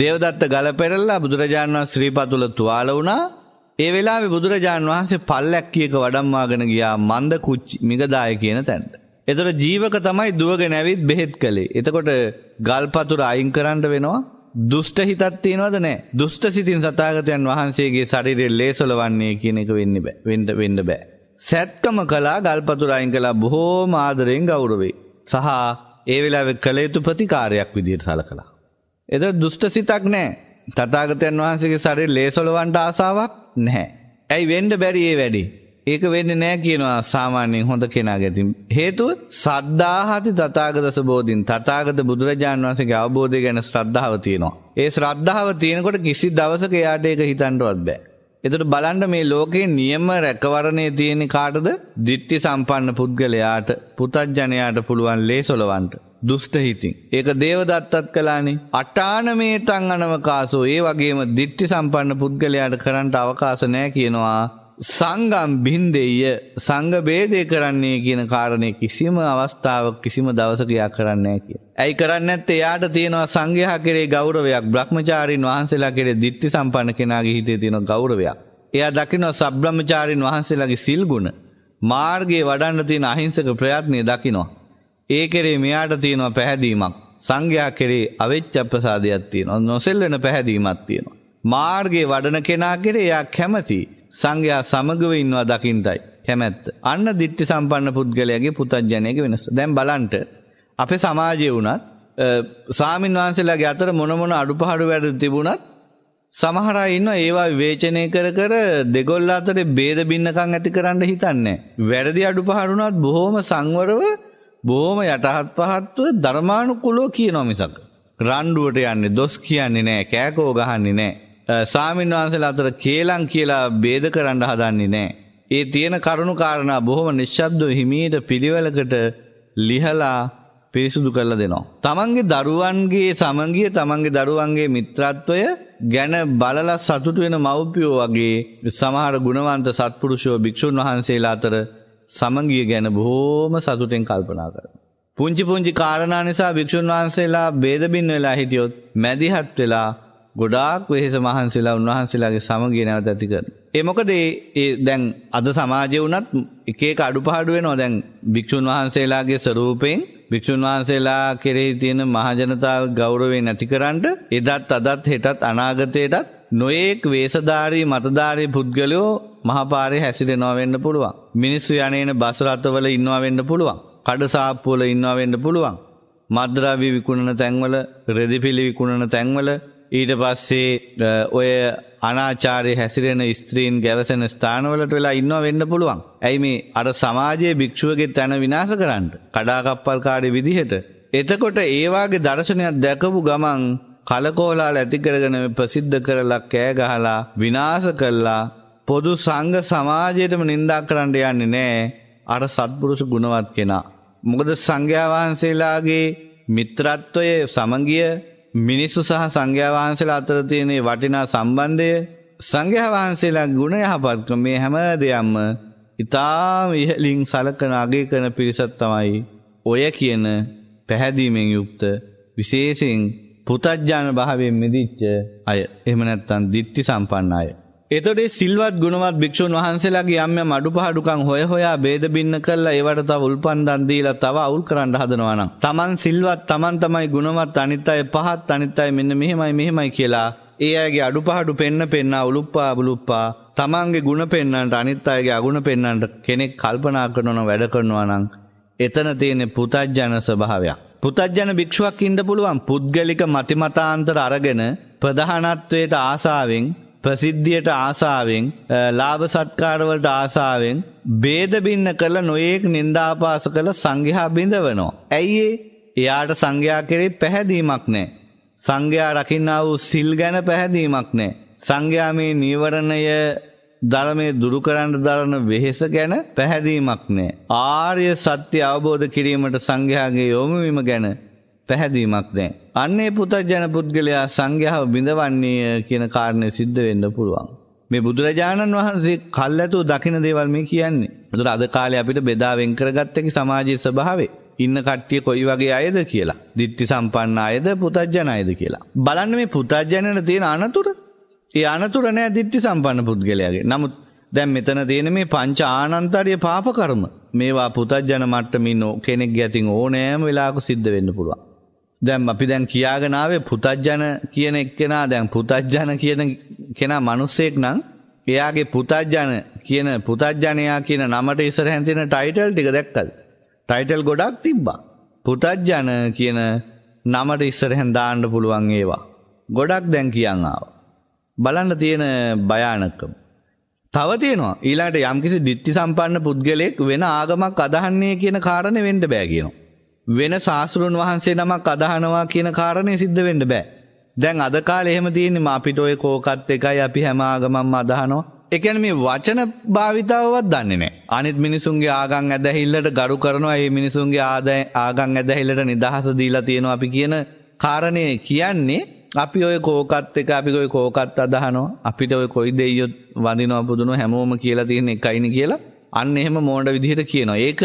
දේවදත්ත ගලපෙරල්ලා බුදුරජාණන් වහන්සේ ශ්‍රීපා තුල තුවාල වුණා. ඒ වෙලාවේ බුදුරජාණන් වහන්සේ පල්ලැක් කියක වඩම්වාගෙන ගියා මන්ද කුච්චි මිගදාය කියන තැනට. එතකොට ජීවක තමයි දුවගෙන ඇවිත් බෙහෙත් කළේ. එතකොට ගල්පතුර අයින් කරන්න වෙනවා. දුෂ්ට හිතත් තියෙනවද නෑ දුෂ්ට සිතින් සතාගතයන් වහන්සේගේ ශරීරය ලේසොලවන්නේ කියන එක වෙන්න බෑ වෙන්න වෙන්න බෑ සැත්කම කළා ගල්පතුරායින් කළා බොහෝම ආදරෙන් ගෞරවේ සහ ඒ වෙලාවේ කළ යුතු ප්‍රතිකාරයක් විදිහට සලකලා එත දුෂ්ට සිතක් නෑ. තතාගතයන් වහන්සේගේ සරි ලේසොලවන්ට ආසාවක් නැහැ. ඇයි වෙන්ඩ බැරි ඒ වැඩි. ඒක වෙන්න නෑ කියනවා සාමාන්‍යයෙන් හොඳ කෙනා ගැතින්. හේතුව සද්ධාහති තතාගදස බෝධීන් තතාගත බුදුරජාණන් වන්සගේ අවබෝධය ගැන ශ්‍රද්ධාව තියෙනවා. ඒ ශ්‍රද්ධාව තියෙනකොට කිසි දවසක යාට ඒක හිතන්ටවත් බෑ. එතට බලන්ඩ මේ ලෝකයේ නියම රැකවරණය තියෙන කාටද දිට්ටි සම්පන්න පුද්ගලයාට පුතජ්ජනයාට පුළුවන් ලේ සොලවන්ට. දුෂ්ට හිතින්. ඒක දේවදත්තත් කළානේ. අටානමේ තං අනවකාසෝ ඒ වගේම ditthi සම්පන්න පුද්ගලයාට කරන්න අවකාශ නැහැ කියනවා. සංගම් බින්දෙය සංඝ ભેදේ කරන්නේ කියන කාරණේ කිසිම අවස්ථාවක් කිසිම දවසක යා කරන්නේ නැහැ කිය. ඇයි කරන්නේ නැත්තේ? එයාට තියෙනවා සංඝයා කෙරේ ගෞරවයක්. Brahmacharin වහන්සේලා කෙරේ ditthi සම්පන්න කෙනාගේ හිතේ තියෙන ගෞරවයක්. එයා දකිනවා සබ්‍රහ්මචාරින් වහන්සේලාගේ සිල් ගුණ මාර්ගයේ වඩන්න තියෙන අහිංසක ප්‍රයත්නය දකිනවා. ඒ කෙරේ මෙයාට තියෙනවා පැහැදීමක්. සංඝයා කෙරේ අවෙච්ච ප්‍රසාදයක් තියෙනවා. නොසෙල්වෙන පැහැදීමක් තියෙනවා. මාර්ගයේ වඩන කෙනා කෙරේ එයා කැමති සංඝයා සමගව ඉන්නවා දකින්ටයි. කැමැත්ත. අන්න දිට්ඨි සම්පන්න පුද්ගලයාගේ පුතඥයාගේ වෙනස. දැන් බලන්න අපේ සමාජයේ වුණත් සාමින් වහන්සේලාගේ අතර මොන මොන අඩුපාඩු වැඩ තිබුණත් සමහර අය ඉන්නවා ඒවා විවේචනය කර කර දෙගොල්ල අතරේ ભેද බින්නකම් ඇති කරන්න හිතන්නේ. වැරදි අඩුපාඩු වුණත් බොහොම සංවරව බොහොම යටහත් පහත්ව ධර්මානුකූලව කියනවා මිසක් රණ්ඩුවට යන්නේ දොස් කියන්නේ නැහැ කෑකෝ ගහන්නේ නැහැ ස්වාමීන් වහන්සේලා අතර කේලම් කියලා ભેද කරන්න හදන්නේ නැහැ ඒ තියෙන කරුණු කාරණා බොහොම නිශ්ශබ්දව හිමීට පිළිවෙලකට ලිහලා පිරිසුදු කරලා දෙනවා. තමන්ගේ දරුවන්ගේ සමගිය තමන්ගේ දරුවන්ගේ මිත්‍රත්වය ගැන බලලා සතුටු වෙන මව්පියෝ වගේ සමහර ගුණවන්ත සත්පුරුෂයෝ භික්ෂුන් වහන්සේලා අතර සමගිය ගැන බොහෝම සතුටෙන් කල්පනා කරනවා. පුංචි පුංචි කාරණා නිසා භික්ෂුන් වහන්සේලා බේදබින් වෙලා හිටියොත් මැදිහත් වෙලා ගොඩාක් වෙහෙස මහන්සිලා උන්වහන්සේලාගේ සමගිය නැවත ඇති කරනවා. ඒ මොකද ඒ දැන් අද සමාජයේ වුණත් එක එක අඩුපාඩු වෙනවා. දැන් භික්ෂුන් වහන්සේලාගේ ස්වරූපයෙන් භික්ෂුන් වහන්සේලා කෙරෙහි තියෙන මහජනතාව ගෞරවය නැතිකරන්න එදත් අදත් හෙටත් අනාගතයටත් නොයෙක් වේසධාරී මතධාරී පුද්ගලයෝ මහපාරේ හැසිරෙනවා වෙන්න පුළුවන්. මිනිස්සු යනේන බස් රථවල ඉන්නවා වෙන්න පුළුවන්. කඩ සාප්පු වල ඉන්නවා වෙන්න පුළුවන්. මද්‍රව්‍ය විකුණන තැන්වල, රෙදිපිලි විකුණන තැන්වල ඊට පස්සේ ඔය අනාචාරය හැසිරෙන ස්ත්‍රීන් ගැවසෙන ස්ථානවලට වෙලා ඉන්නවා වෙන්න පුළුවන්. ඇයි මේ අර සමාජයේ භික්ෂුවගේ තැන විනාශ කරන්න කඩාකප්පල්කාරී විදිහට. එතකොට ඒ වාගේ දර්ශනයක් දැකපු ගමන් කලකෝලාල ඇති කරගෙන ප්‍රසිද්ධ කරලා කෑ ගහලා විනාශ කළා පොදු සංඝ සමාජයටම නින්දා කරන්න යන්නේ නෑ අර සත්පුරුෂ ගුණවත් කෙනා. මොකද සංඝයා වහන්සේලාගේ මිත්‍රත්වය සමගිය මිනිස්සු සහ සංඝයා වහන්සේලා අතර තියෙන වටිනා සම්බන්ධය සංඝයා වහන්සේලා ගුණ යහපත්කම මේ හැම දෙයක්ම ඉතාම ඉහලින් සලකන අගය කරන පිරිසක් තමයි ඔය කියන පැහැදීමෙන් යුක්ත විශේෂයෙන් පුතඥාන භාවයෙන් මිදිච්ච අය. එහෙම නැත්නම් ditthi සම්පන්න අය. එතකොට සිල්වත් ගුණවත් භික්ෂුන් වහන්සේලාගේ යම් යම් අඩුපාඩුකම් හොය හොයා ભેද බින්න කරලා ඒවට තව උල්පන්දම් දීලා තව අවුල් කරන්න හදනවා නම් Taman සිල්වත් Taman තමයි ගුණවත් අනිත් අය පහත් අනිත් අය මෙන්න මෙහෙමයි මෙහෙමයි කියලා ඒ අයගේ අඩුපාඩු පෙන්න පෙන්නා උලුප්පා බුලුප්පා තමන්ගේ ಗುಣ පෙන්වන්නට අනිත් අයගේ අගුණ පෙන්වන්නට කෙනෙක් කල්පනා කරනවා වැඩ කරනවා නම් එතන තියෙන පුතඥන ස්වභාවයක් පුතජ්ජන භික්ෂුවක් ඉන්න පුළුවන් පුද්ගලික මතිමතාන්තර අරගෙන ප්‍රධානත්වයට ආසාවෙන් ප්‍රසිද්ධියට ආසාවෙන් ලාභ සත්කාරවලට ආසාවෙන් බේදබින්න කළ නොයෙක් නින්දාපාස කළ සංඝහා බිඳවනවා. ඇයි ඒ? එයාට සංඝයා කෙරේ පැහැදීමක් නැහැ. සංඝයා රකින්නා වූ සිල් ගැන පැහැදීමක් නැහැ. සංඝයා මේ නීවරණය ධර්මයේ දුරු කරන්න දරන වෙහෙස ගැන පැහැදීමක් නෑ. ආර්ය සත්‍ය අවබෝධ කිරීමට සංඝයාගේ යොමුවීම ගැන පැහැදීමක් නෑ. අන්නේ පුතජන පුද්ගලයා සංඝයාව බිඳවන්නේ කියන කාරණය සිද්ධ වෙන්න පුළුවන්. මේ බුදුරජාණන් වහන්සේ කල්ැතු දකින දේවල් මේ කියන්නේ. බුදුර අද කාලේ අපිට බෙදා වෙන් කරගත්තකි සමාජයේ ස්වභාවය. ඉන්න කට්ටිය කොයි වගේ අයද කියලා. ditthi සම්පන්න අයද පුතජන අයද කියලා. බලන්න මේ පුතජනන තියෙන අනතුරු ඒ අනතුර නෑ දිට්ටි සම්පන්න පුද්ගලයාගේ. නමුත් දැන් මෙතන තියෙන මේ පංච ආනන්තරිය පාප කර්ම මේවා පුතජන මට්ටමින් කෙනෙක්ගේ අතින් ඕනෑම වෙලාවක සිද්ධ වෙන්න පුළුවන්. දැන් අපි දැන් කියාගෙන ආවේ පුතජන කියන එක්කෙනා දැන් පුතජන කියන කෙනා මිනිසෙක් නම් එයාගේ පුතජන කියන පුතජනයා කියන නමට ඉස්සරහින් තියෙන ටයිටල් ටික දැක්කද? ටයිටල් ගොඩක් තිබ්බා. පුතජන කියන නමට ඉස්සරහින් දාන්න පුළුවන් ඒවා. ගොඩක් දැන් කියන් ආවා. බලන්න තියෙන භයානකම. තව තියෙනවා ඊළඟට යම්කිසි දිත්‍ති සම්පන්න පුද්ගලයෙක් වෙන ආගමක් අදහන්නේ කියන කාරණේ වෙන්න බෑ කියනවා. වෙන සාස්ෘන් වහන්සේ නමක් අදහනවා කියන කාරණේ සිද්ධ වෙන්න බෑ. දැන් අද කාලේ එහෙම තියෙන්නේ මා අපිට ඔය කෝකත් එකයි අපි හැම ආගමක්ම අදහනවා. ඒ කියන්නේ මේ වචන භාවිතාවවත් දන්නේ නැහැ. අනිත් මිනිසුන්ගේ ආගම් ඇදහිල්ලට ගරු කරනවා. මේ මිනිසුන්ගේ ආගම් ඇදහිල්ලට නිදහස දීලා තියෙනවා අපි කියන කාරණේ කියන්නේ අපි ඔය කෝකත් එක අපි ඔය කෝකත් අදහනෝ අපිට ඔය කොයි දෙයියොත් වඳිනවා පුදුනු හැමෝම කියලා තියෙන එකයින කියලා අන්න එහෙම මෝඩ විදිහට කියනවා. ඒක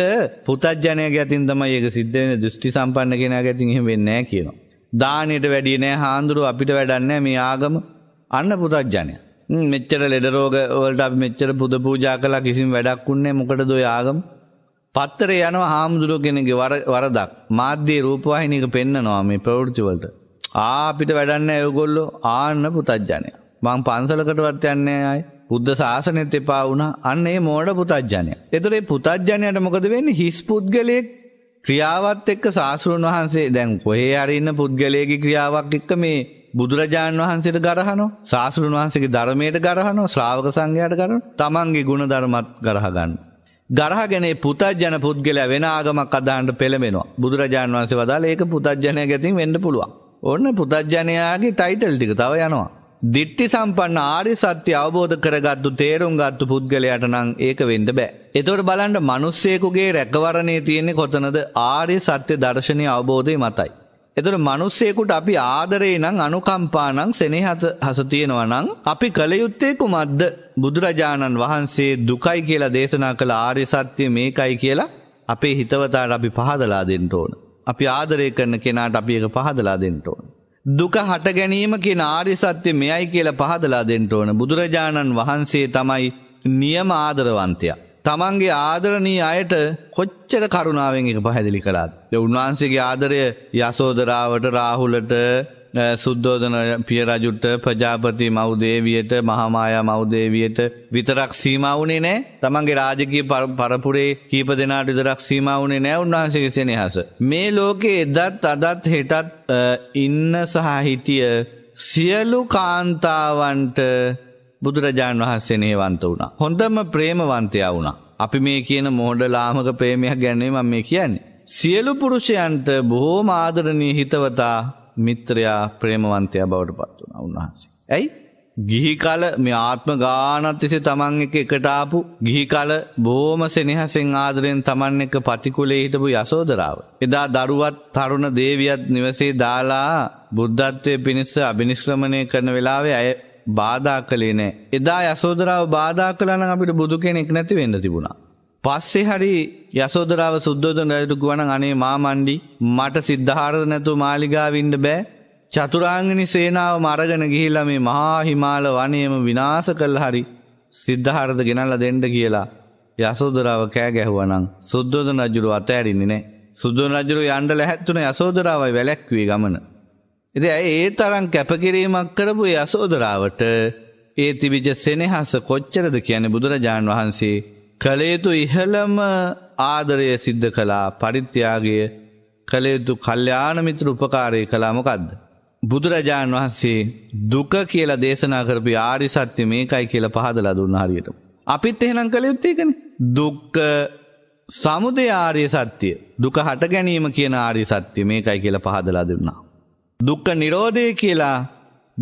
පුතත්ජනය ගැතින් තමයි ඒක සිද්ධ වෙන්නේ දෘෂ්ටි සම්පන්න කෙනා ගැතින් එහෙම වෙන්නේ නැහැ කියනවා. දානෙට වැඩිය නෑ හාමුදුරුව අපිට වැඩන්නේ මේ ආගම අන්න පුතත්ජනය. මෙච්චර ලෙඩ රෝග වලට අපි මෙච්චර පුද පූජා කළා කිසිම වැඩක් උන්නේ මොකටද ඔය ආගම? පත්තරේ යනවා හාමුදුරුව කෙනෙක්ගේ වරදක්. මාධ්‍ය රූපවාහිනියක පෙන්නනවා මේ ප්‍රවෘත්ති වලට. ආ අපිට වැඩන්නේ ඒගොල්ලෝ ආන්න පුතඥය. මං පන්සලකටවත් යන්නේ අය. බුද්ධ ශාසනයත් එපා වුණා. අන්න ඒ මෝඩ පුතඥය. ඒතර මේ පුතඥයට මොකද වෙන්නේ? හිස් පුද්ගලයෙක් ක්‍රියාවත් එක්ක සාස්ෘන් වහන්සේ දැන් කොහේ හරි ඉන්න පුද්ගලයෙක්ගේ ක්‍රියාවක් එක්ක මේ බුදුරජාණන් වහන්සේට ගරහනෝ සාසුරුන් වහන්සේගේ ධර්මයට ගරහනෝ ශ්‍රාවක සංඝයාට ගරහන තමන්ගේ ගුණ ධර්මත් ගරහ ගන්න. ගරහගෙන පුතජන පුද්ගලයා වෙන ආගමක් අදහන්න පෙළඹෙනවා. බුදුරජාණන් වහන්සේ වදාළ ඒක පුතජනය ගැතින් වෙන්න පුළුවන්. ඔන්න පුතජ්ජනයාගේ ටයිටල් ටික තව යනවා. දිට්ටි සම්පන්න ආරි සත්‍ය අවබෝධ කරගත්තු තේරුම් ගත්තු පුද්ගලයාට නම් ඒක වෙන්න බෑ. එතකොට බලන්න මිනිස්සෙකුගේ රැකවරණේ තියෙන්නේ කොතනද? ආරි සත්‍ය දර්ශනය අවබෝධය මතයි. එතකොට මිනිස්සෙකුට අපි ආදරේ නම් අනුකම්පා නම් සෙනෙහස හස තියෙනවා නම් අපි කල යුත්තේ කුමක්ද? බුදුරජාණන් වහන්සේ දුකයි කියලා දේශනා කළ ආරි සත්‍ය මේකයි කියලා අපේ හිතවතට අපි පහදලා දෙන්න ඕනේ. අපි ආදරය කරන කෙනාට අපි ඒක පහදලා දෙන්න ඕන. දුක හට ගැනීම කියන ආර්ය සත්‍ය මෙයයි කියලා පහදලා දෙන්න ඕන. බුදුරජාණන් වහන්සේ තමයි නියම ආදරවන්තයා. තමන්ගේ ආදරණී අයට කොච්චර කරුණාවෙන් එක පැහැදිලි කළාද. ඒ උන්වහන්සේගේ ආදරය යසෝදරාවට රාහුලට සුද්දෝධන පිය රජුට ප්‍රජාපති මෞදේවියට මහාමායා මෞදේවියට විතරක් සීමාවුනේ නෑ තමන්ගේ රාජකීය පරපුරේ කීප දෙනාට විතරක් සීමාවුනේ නෑ උන්වහන්සේගේ සෙනෙහස. මේ ලෝකේ එදත් අදත් හෙටත් ඉන්න සහ හිටිය සියලු කාන්තාවන්ට බුදුරජාණන් වහන්සේ නේවන්ත වුණා. හොඳම ප්‍රේමවන්තයා වුණා. අපි මේ කියන මෝඩලාමක ප්‍රේමයක් ගැන්නේ මම මේ කියන්නේ. සියලු පුරුෂයන්ට බොහෝම ආදරණීය හිතවතා මිත්‍රයා ප්‍රේමවන්තයා බවට පත් වුණා උන්වහන්සේ. ඇයි? ගිහි කල මේ ආත්ම ගානක් තිස්සේ Taman එක එකට ආපු ගිහි කල බොහොම සෙනෙහසෙන් ආදරෙන් Taman එක පතිකුලේ හිටපු යසෝදරාව. එදා දරුවත් තරුණ දේවියත් නිවසේ දාලා බුද්ධත්වයේ පිණිස අබිනිෂ්ක්‍රමණය කරන වෙලාවේ අය බාධා කළේ නැහැ. එදා යසෝදරාව බාධා කළා නම් අපිට බුදු කෙනෙක් නැති වෙන්න තිබුණා. පස්සේ හරි යසෝදරාව සුද්දෝදන රජුට ගුවන අනේ මා මණ්ඩි මට සිද්ධාර්ථ නැතුව මාලිගාව ඉන්න බෑ චතුරාංගනි සේනාව මරගෙන ගිහිලා මේ මහා හිමාල වනයේම විනාශ කළ හරි සිද්ධාර්ථ ගෙනල්ලා දෙන්න කියලා යසෝදරාව කෑ ගැහුවා නම් සුද්ධෝදන රජුව අතෑරින්නේ නැහැ. සුද්ධෝදන රජුව යන්න ලැහැත්තුනේ යසෝදරාවයි වැලැක්වුවේ ගමන. ඉතින් ඇයි ඒ තරම් කැපකිරීමක් කරපු යසෝදරාවට ඒ තිබිච්ච සෙනෙහස කොච්චරද කියන්නේ බුදුරජාන් වහන්සේ කළයුතු ඉහළම ආදරය සිද්ධ කලා පරිත්‍යයාගය කළයුතු කල්්‍යානමිත්‍ර උපකාරය කලාමකක්ද. බුදුරජාණන් වහන්සේ දුක කියලා දේශනා කරපි ආරි සත්‍ය මේකයි කියල පහදලා දුන්න හරියට. අපිත් එහෙනම් කළ යුත්තේකන දුක්ක සමුදය ආරය සත්‍යය දුක හට ගැනීම කියන ආරි සත්‍ය මේකයි කියල පහදලා දෙන්නා. දුක්ක නිරෝධය කියලා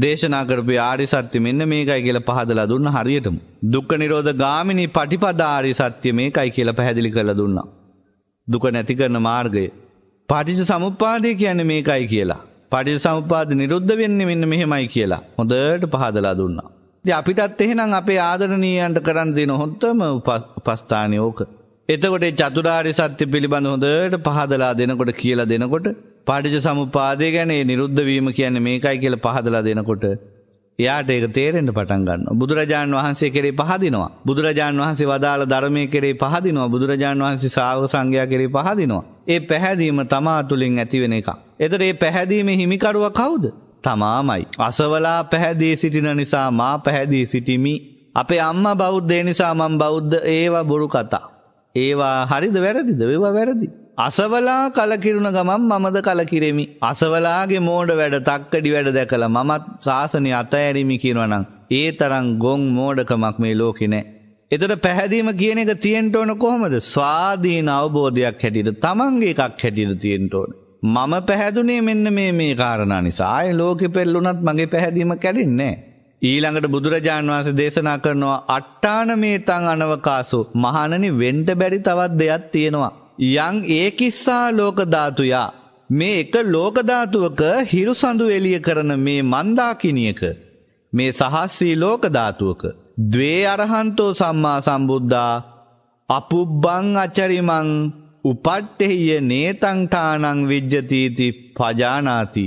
දේශනා කරපු ආරි සත්‍ය මෙන්න මේකයි කියලා පහදලා දුන්න හරියටම. දුක්ඛ නිරෝධ ගාමිනී පටිපදා ආරි සත්‍ය මේකයි කියලා පැහැදිලි කරලා දුන්නා. දුක නැති කරන මාර්ගය. පටිච්ච සමුප්පාදය කියන්නේ මේකයි කියලා. පටිච්ච සමුප්පාද නිරුද්ධ වෙන්නේ මෙන්න මෙහෙමයි කියලා. හොඳට පහදලා දුන්නා. ඉතින් අපිටත් එහෙනම් අපේ ආදරණීයයන්ට කරන්න දෙන හොත්තම උපස්ථානිය ඕක. එතකොට චතුරාර්ය සත්‍ය පිළිබඳ හොඳට පහදලා දෙනකොට කියලා දෙනකොට පාටිජ සමුපාදය ගැන නිරුද්ධවීම කියන්නේ මේකයි කියල පහදලා දෙනකොට යාට ඒක තේරෙන්ට පටන්ගන්න බුදුරජාණන් වහන්සේ කරේ පහදිනවා බුදුරජාණන් වහන්සේ වදාළ ධර්මය කරේ පහදිනවා බුදුරජාණන් වහන්සේ ශ්‍රාව සංඝයා කරේ පහදිනවා ඒ පැහැදීම තමා තුළින් ඇතිවෙන එක. එතට ඒ පැහැදීම හිමිකරුව කවුද තමාමයි. අසවලා පැහැදී සිටින නිසා මා පැහැදී සිටිමි අපේ අම්ම බෞද්ධය නිසා මං බෞද්ධ ඒවා බොරු කතා. ඒවා හරිද වැරදිද ඒවා වැරදි. අසවලා කලකිරුණ ගමම් මමද කලකිරෙමි. අසවලාගේ මෝඩ වැඩ තක්කඩි වැඩ දැකළ මමත් ශාසනය අතඇරිමි කියනවනම්. ඒ තරං ගොං මෝඩකමක් මේ ලෝකෙනෑ. එතට පැහැදීම කියන එක තියෙන්ට ඕන කොහොමද ස්වාධීන අවබෝධයක් හැටියට තමන්ගේ එකක් හැටියට තියෙන්ට ඕන. මම පැහැදුනේ මෙන්න මේ මේ කාරණා නිසාය ලෝකෙ පෙල්ලුනත් මගේ පැහැදීම කැඩින්නේ. ඊළඟට බුදුරජාන් වහන්සේ දේශනා කරනවා අට්ටාන මේ තං අනවකාසු මහණනි වෙන්ට බැරි තවත් දෙයක් තියෙනවා. යං ඒකිස්සා ලෝකධාතුයා මේ එක ලෝකධාතුවක හිරු සඳු එලිය කරන මේ මන්දාකිනියක මේ සහස්සී ලෝකධාතුවක දවේ අරහන්තෝ සම්මා සම්බුද්ධා අපුබ්බං අචරිමං උපට්ටෙහිය නේතංඨානං විජ්ජතීති පජානාති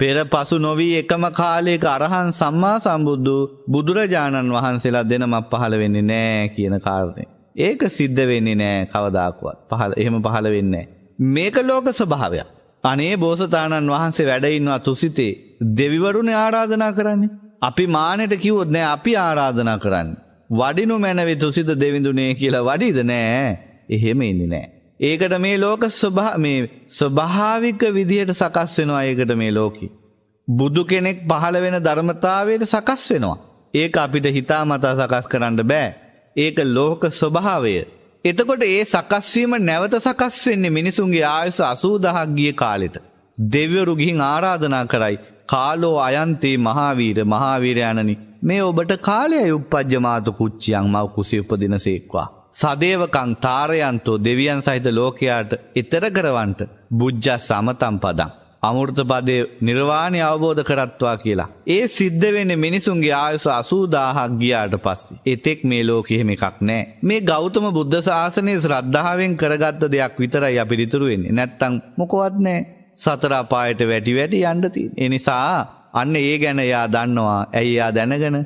පෙර පසු නොවී එකම කාලයක අරහන් සම්මා සම්බුද්ධ බුදුරජාණන් වහන්සේලා දෙනමක් පහළ වෙන්නේ නෑ කියන කාරණය. ඒක සිද්ධ වෙන්නේ නෑ කවදාකුවත් පහල එහෙම පහළ වෙන්නේ. මේක ලෝක ස්වභාවයක්. අනේ බෝසතාණන් වහන්සේ වැඩඉන්නවා තුසිතේ දෙවිවරුණ ආරාධනා කරන්නේ. අපි මානයට කිව්වොත් නෑ අපි ආරාධනා කරන්න. වඩිනු මැනවි තුසිත දෙවිඳුනේ කියලා වඩිද නෑ එහෙම ඉන්නේ නෑ. ඒකට මේ ලෝක මේ ස්වභාවික විදිහට සකස් වෙනවා ඒකට මේ ලෝකේ. බුදු කෙනෙක් පහළ වෙන ධර්මතාවයට සකස් වෙනවා. ඒක අපිට හිතා මතා සකස් කරන්න බෑ. ඒක ලෝක ස්වභාවය. එතකොට ඒ සකස්වීම නැවත සකස් වෙන්නේ මිනිසුන්ගේ ආයුස 80000ක් ගිය කාලෙට. දෙවිවරු ගිහින් ආරාධනා කරයි කාලෝ අයන්තේ මහාවීර මහාවීර යනනි මේ ඔබට කාලයයි උප්පජ්ජමාත කුච්චියන් මව කුසී උපදිනසේක්වා. සදේවකං තාරයන්තෝ දෙවියන් සහිත ලෝකයාට ඊතර කරවන්ට බුද්ධ සමතම් පදං අමෘතපදය නිර්වාණය අවබෝධ කරත්වා කියලා. ඒ සිද්ධ වෙන මිනිසුන්ගේ ආයුස අසූදාහක් ගියාට පස්සේ. එතෙක් මේ ලෝක එහෙම එකක් නෑ. මේ ගෞතම බුද්ධ ශාසනය ශ්‍රද්ධාවෙන් කරගත්ත දෙයක් විතරයි අපිරිතුරු වෙන්නේ. නැත්තම් මොකවත් නෑ. සතර අපායට වැටි වැටි යන්න තියෙන. ඒ නිසා අන්න ඒ ගැන එයා දන්නවා. ඇයි එයා දැනගෙන?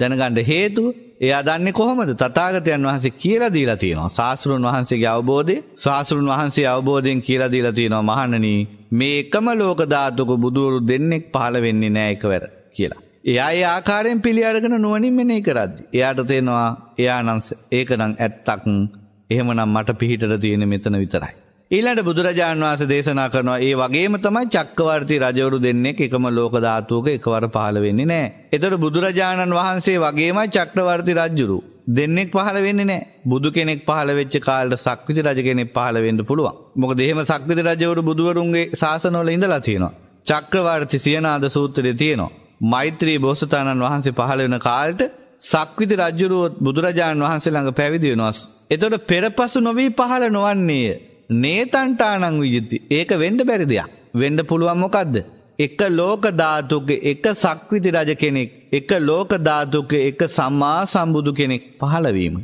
දැනගන්න හේතුව එයා දන්නේ කොහොමද තථාගතයන් වහන්සේ කියලා දීලා තියෙනවා. සාස්ෘන් වහන්සේගේ අවබෝධය, සාස්ෘන් වහන්සේ අවබෝධයෙන් කියලා දීලා තියෙනවා මහණනි, මේ එකම ලෝක ධාතුක බුදුවරු දෙන්නෙක් පහළ වෙන්නේ නැහැ එකවර කියලා. එයා ඒ ආකාරයෙන් පිළිඅරගෙන නුවණින් මෙනෙහි කරද්දි එයාට තේනවා එයා නම් ඒකනම් ඇත්තක්. එහෙමනම් මට පිහිටට තියෙන්නේ මෙතන විතරයි. ඊලට බුදුරජාණන් වහන්ස දේශනා කරනවා ඒ වගේම තමයි චක්කවර්ති රජවරු දෙන්නේ එකම ලෝක ධාතුවක එකවර පහළ වෙන්නේ නෑ. එතට බුදුරජාණන් වහන්සේ වගේම චක්‍රවර්ති රජ්ජුරු දෙන්නෙක් පහළ වෙන්නේ නෑ බුදු කෙනෙක් පහළ වෙච්ච කාලට සක්විති රජ කෙනෙක් පහළ වෙන්න පුළුවන්. මොක දෙහෙම සක්විති රජවරු බුදුවරුන්ගේ ශාසනවල ඉඳලා තියෙනවා. චක්‍රවර්ති සියනාද සූත්‍රය තියෙනවා. මෛත්‍රී බෝසතාණන් වහන්සේ පහළ වෙන කාලට සක්විති රජ්ජුරුවත් බුදුරජාණන් වහන්සේ ළඟ පැවිදි වෙනවස්. එතොට පෙරපසු නොවී පහළ නොවන්නේය. නේතන්ටානං විජිති ඒක වෙන්ඩ බැරි දෙයක්. වෙන්ඩ පුළුවන් මොකක්ද. එක ලෝකධාතුක එක සක්විති රජ කෙනෙක් එක ලෝකධාතුක එක සම්මා සම්බුදු කෙනෙක් පහළවීම.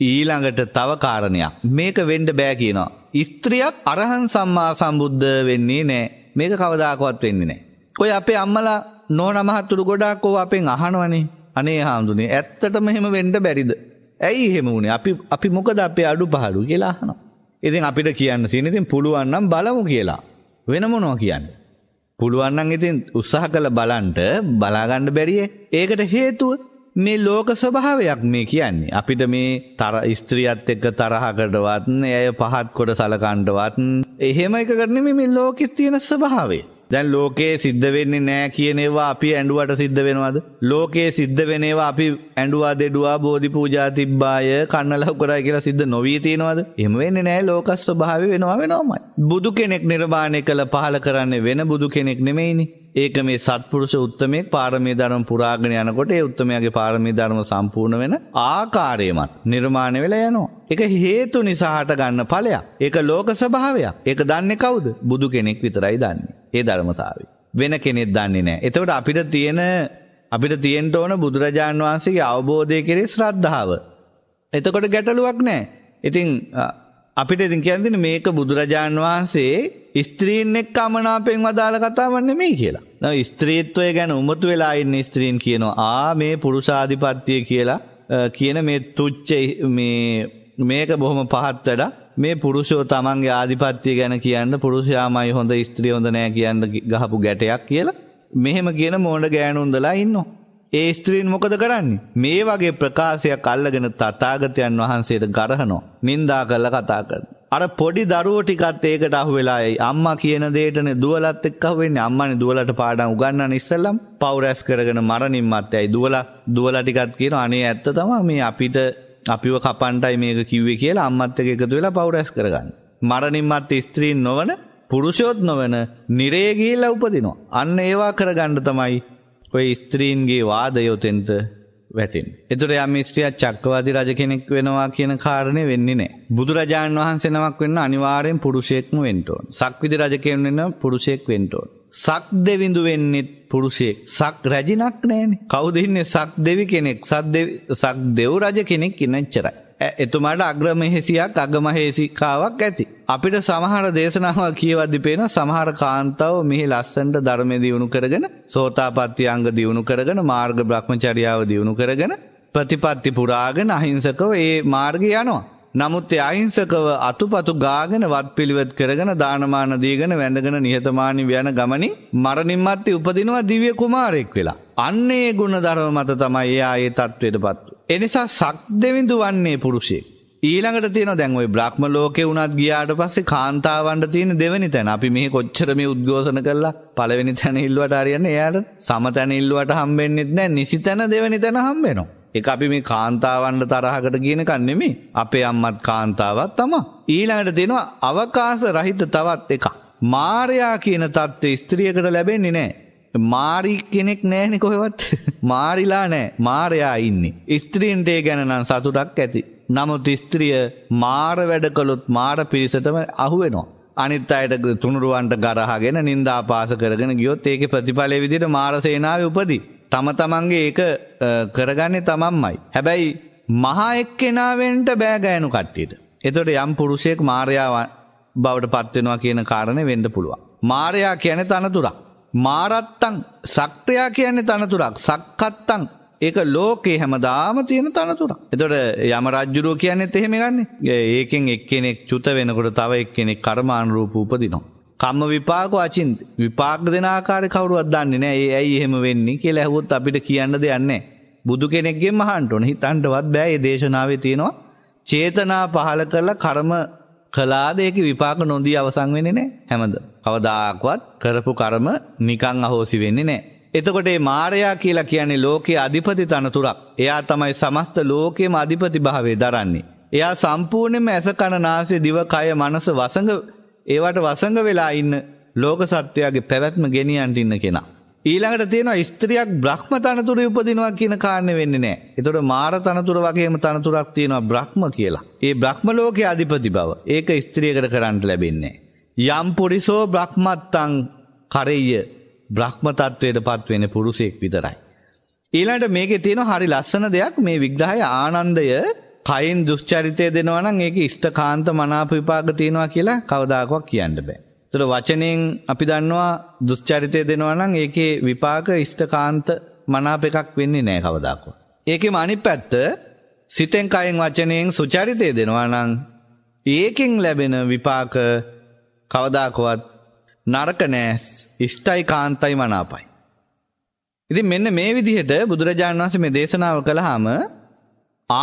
ඊළඟට තව කාරණයක් මේක වෙන්ඩ බෑ කියනවා. ස්ත්‍රියක් අරහන් සම්මා සම්බුද්ධ වෙන්නේ නෑ මේක කවදාකවත් වෙන්නේ නෑ. ඔය අපේ අම්මලා නෝන මහත්තුරු ගොඩාක්කෝ අපෙන් අහනවනේ අනේ හාමුදුනේ ඇත්තට මෙහෙම වෙන්ඩ බැරිද. ඇයි හෙම වුණේ අපි මොකද අපේ අඩු පහඩු කියලාහනවා. ඉතින් අපිට කියන්න තියෙන ඉතින් පුළුවන් නම් බලමු කියලා. වෙන මොනවා කියන්නේ? පුළුවන් නම් ඉතින් උත්සාහ කරලා බලන්න බලා ගන්න බැරියේ. ඒකට හේතුව මේ ලෝක ස්වභාවයක් මේ කියන්නේ. අපිට මේ තර ස්ත්‍රියත් එක්ක තරහකටවත්, එය පහත් කොට සලකන්නවත්, එහෙම එකකට නෙමෙයි මේ ලෝකෙ තියෙන ස්වභාවය. දැන් ලෝකයේ සිද්ධ වෙන්නේ නෑ කියන ඒවා අපි ඇඬුවට සිද්ධ වෙනවද? ලෝකයේ සිද්ධ වෙන ඒවා අපි ඇඬුවා දෙඩුවා බෝධි පූජා තිබ්බාය කන්නලව් කරා කියලා සිද්ධ නොවී තියෙනවද? එහෙම වෙන්නේ නෑ ලෝක ස්වභාවය වෙනවා වෙනවමයි. බුදු කෙනෙක් නිර්වාණය කළ පහල කරන්නේ වෙන බුදු කෙනෙක් නෙමෙයිනේ. ඒක මේ සත්පුරුෂ උත්තමයෙක් පාරමී ධර්ම පුරාගෙන යනකොට ඒ උත්තමයාගේ පාරමී ධර්ම සම්පූර්ණ වෙන ආකාරයමත් නිර්මාණය වෙලා යනවා. ඒක හේතු නිසා හට ගන්න ඵලයක්. ඒක ලෝක ස්වභාවයක්. ඒක දන්නේ කවුද? බුදු කෙනෙක් විතරයි දන්නේ. ඒ ධර්මතාවය. වෙන කෙනෙක් දන්නේ නැහැ. එතකොට අපිට තියෙන අපිට තියෙන්න ඕන බුදුරජාන් වහන්සේගේ අවබෝධය කෙරේ ශ්‍රද්ධාව. එතකොට ගැටලුවක් නැහැ. ඉතින් අපිට ඉතින් කියන්දින මේක බුදුරජාණන් වහන්සේ ස්ත්‍රීන් එක් අමනාපෙන් වදාළ කතාවන්නේ මේ කියලා. න ස්ත්‍රීත්වය ගැන උමතු වෙලා ඉන්න ස්ත්‍රීන් කියනවා ආ මේ පුරුසාධිපත්තිය කියලා කියන මේ තුච්ච මේක බොහොම පහත්තට මේ පුරුෂෝ තමන්ගේ ආධිපත්තිය ගැන කියන්න පුරුෂයාමයි හොඳ ස්ත්‍රී හොඳ නෑ කියන්න ගහපු ගැටයක් කියලා මෙහෙම කියන මෝඩ ගෑනුන්දලා ඉන්නවා. ඒ ස්ත්‍රීන් මොකද කරන්නේ? මේ වගේ ප්‍රකාශයක් අල්ලගෙන තථාගතයන් වහන්සේට ගරහනවා. නින්දා කරලා කතා කරනවා. අර පොඩි දරුවෝ ටිකත් ඒකට අහු වෙලා එයි. අම්මා කියන දෙයටනේ දුවලත් එක්ක අහු වෙන්නේ. අම්මානේ දුවලට පාඩම් උගන්වන්න ඉස්සෙල්ලම පව් රැස් කරගෙන මරණින් මත්තේයි. දුවලා දුවලා ටිකත් කියනවා අනේ ඇත්ත තමයි මේ අපිට අපිව කපන්ටයි මේක කිව්වේ කියලා අම්මත් එක්ක එකතු වෙලා පව් රැස් කරගන්න. මරණින් මත්තේ ස්ත්‍රීන් නොවන පුරුෂයොත් නොවන නිරේ ගිහිල්ලා උපදිනවා. අන්න ඒවා කරගන්න තමයි ඔය ස්ත්‍රීන්ගේ වාදයෝ තෙන්ට වැටෙන්. එතුට යම් ස්ත්‍රියත් චක්කවාදි රජ කෙනෙක් වෙනවා කියන කාරණය වෙන්නේ නෑ. බුදුරජාණන් වහන්සෙනමක් වෙන්න අනිවාරයෙන් පුරුෂයෙක්ම වෙන්ටෝන්. සක්විති රජ කෙනෙන්න පුරුෂයෙක් වෙන්ටෝන්. සක් දෙවිඳු වෙන්නෙත් පුරුෂයෙක් සක් රැජිනක් නෑන කවුදඉන්නේ සක් දෙවි කෙනෙක් සක් දෙව් රජ කෙනෙක් ඉන්නච්චරයි. එතුමාට අග්‍රමහෙසියක් අගමහේසිකාවක් ඇති. අපිට සමහර දේශනාව කියවදදි පේෙන සමහර කාන්තාව මෙහි ලස්සන්ට ධර්මය දියුණු කරගෙන සෝතාපත්ති අංග දියුණු කරගෙන මාර්ග බ්‍රහ්මචරියාව දියුණු කරගෙන ප්‍රතිපත්ති පුරාගෙන අහිංසකව ඒ මාර්ග යනවා. නමුත් අහිංසකව අතුපතු ගාගෙන වත් පිළිවෙත් කරගෙන දානමානදීගෙන වැඳගෙන නිහතමානි වයන ගමනින් මරණින්මත්ති උපදිනවා දිවිය කුමාරෙක් වෙලා. අන්නේ ගුණ ධර්ම මත තමයි එයා ඒ තත්ත්වයට පත්ව. එනිසා සක් දෙවිඳු වන්නේ පුරුෂයෙක්. ඊළඟට තියෙන දැන් ওই බ්‍රහ්ම ලෝකේ වුණත් ගියාට පස්සේ කාන්තාවන්ට තියෙන දෙවෙනි තැන. අපි මේ කොච්චර මේ උද්ඝෝෂණ කළා. පළවෙනි තැන ඉල්ලුවට හරියන්නේ එයාට සම තැන ඉල්ලුවට හම්බෙන්නෙත් නැහැ. නිසි තැන දෙවෙනි තැන හම්බෙනවා. ඒක අපි මේ කාන්තාවන්ට තරහකට කියන එකක් නෙමෙයි. අපේ අම්මත් කාන්තාවක් තමයි. ඊළඟට තියෙනවා අවකාශ රහිත තවත් එකක්. මාර්යා කියන தත්ත්වය ස්ත්‍රියකට ලැබෙන්නේ නැහැ. මාරි කෙනෙක් නෑනෙ කොහෙවත් (laughs) මාරිලා නෑ මාරයා ඉන්නේ ස්ත්‍රීන්ටේ ගැනනම් සතුටක් ඇති නමුත් ස්ත්‍රිය මාර වැඩ කළොත් මාර පිරිසටම අහුවෙනවා අනිත් අයට තුනුරුවන්ට ගරහගෙන නින්දාපාස කරගෙන ගියොත් ඒක ප්‍රතිඵලය විදිහට මාරසේනාවේ උපදී තම තමන්ගේ ඒක කරගන්නේ තමන්මයි හැබැයි මහා එක්කෙනාවෙන්ට බෑ ගෑනු කට්ටියට එතකොට යම් පුරුෂයෙක් මාරයා බවට පත්වෙනවා කියන කාරණේ වෙන්න පුළුවන් මාරයා කියන්නේ තනතුරක් මාරත්තං සක්‍රයා කියන්නේ තනතුරක් සක්කත්තං ඒක ලෝකේ හැමදාම තියෙන තනතුරක්. එතකොට යම රජුරෝ කියන්නේත් එහෙම ගන්නේ. ඒකෙන් එක්කෙනෙක් චුත වෙනකොට තව එක්කෙනෙක් කර්මානුරූප උපදිනවා. කම්ම විපාක අචින්ත විපාක දෙන ආකාරය කවුරුවත් දන්නේ නැහැ. ඒ ඇයි එහෙම වෙන්නේ කියලා ඇහුවොත් අපිට කියන්න දෙයක් නැහැ. බුදු කෙනෙක්ගෙන් අහන්න ඕන. හිතන්නවත් බෑ මේ දේශනාවේ තියෙනවා. චේතනා පහල කරලා කර්ම කලාද ඒක විපාක නොදී අවසන් වෙන්නේ නැහැ හැමද. කවදාකවත් කරපු කර්ම නිකන් අහෝසි වෙන්නේ නැහැ. එතකොට මේ මායයා කියලා කියන්නේ ලෝකයේ අධිපති තනතුරක්. එයා තමයි සමස්ත ලෝකයේම අධිපති භාවය දරන්නේ. එයා සම්පූර්ණයෙන්ම ඇස කන නාසය දිව කය මනස වසඟ ඒවට වසඟ වෙලා ඉන්න ලෝක සත්වයාගේ පැවැත්ම ගෙනියන්න ඉන්න කෙනා. ඊළඟට තියෙනවා ස්ත්‍රියක් බ්‍රහ්ම තනතුරේ උපදිනවා කියන කාරණේ වෙන්නේ නැහැ. ඒතකොට මාර තනතුර වගේම තනතුරක් තියෙනවා බ්‍රහ්ම කියලා. ඒ බ්‍රහ්ම ලෝකයේ අධිපති බව. ඒක ස්ත්‍රියකට කරන්න ලැබෙන්නේ යම් පුරිසෝ බ්‍රහ්මත්තං කරෙය්‍ය බ්‍රහ්ම තත්වයටපත් වෙන පුරුෂයෙක් විතරයි. ඊළඟට මේකේ තියෙන හරි ලස්සන දෙයක් මේ විග්‍රහය ආනන්දය කයින් දුෂ්චරිතය දෙනවා නම් ඒක ඉෂ්ඨකාන්ත මනාප විපාක තියෙනවා කියලා කවදාකවත් කියන්න බෑ. එතකොට වචනෙන් අපි දන්නවා දුස්චරිතය දෙනවා නම් ඒකේ විපාක ඉෂ්ඨකාන්ත මනාප එකක් වෙන්නේ නැහැ කවදාකවත්. ඒකෙම අනිත් පැත්ත සිතෙන් කයෙන් වචනයෙන් සුචරිතය දෙනවා නම් ඒකෙන් ලැබෙන විපාක කවදාකවත් නරක නෑ ඉෂ්ටයි කාන්තයි මනාපයි. ඉතින් මෙන්න මේ විදිහට බුදුරජාණන් වහන්සේ මේ දේශනාව කළාම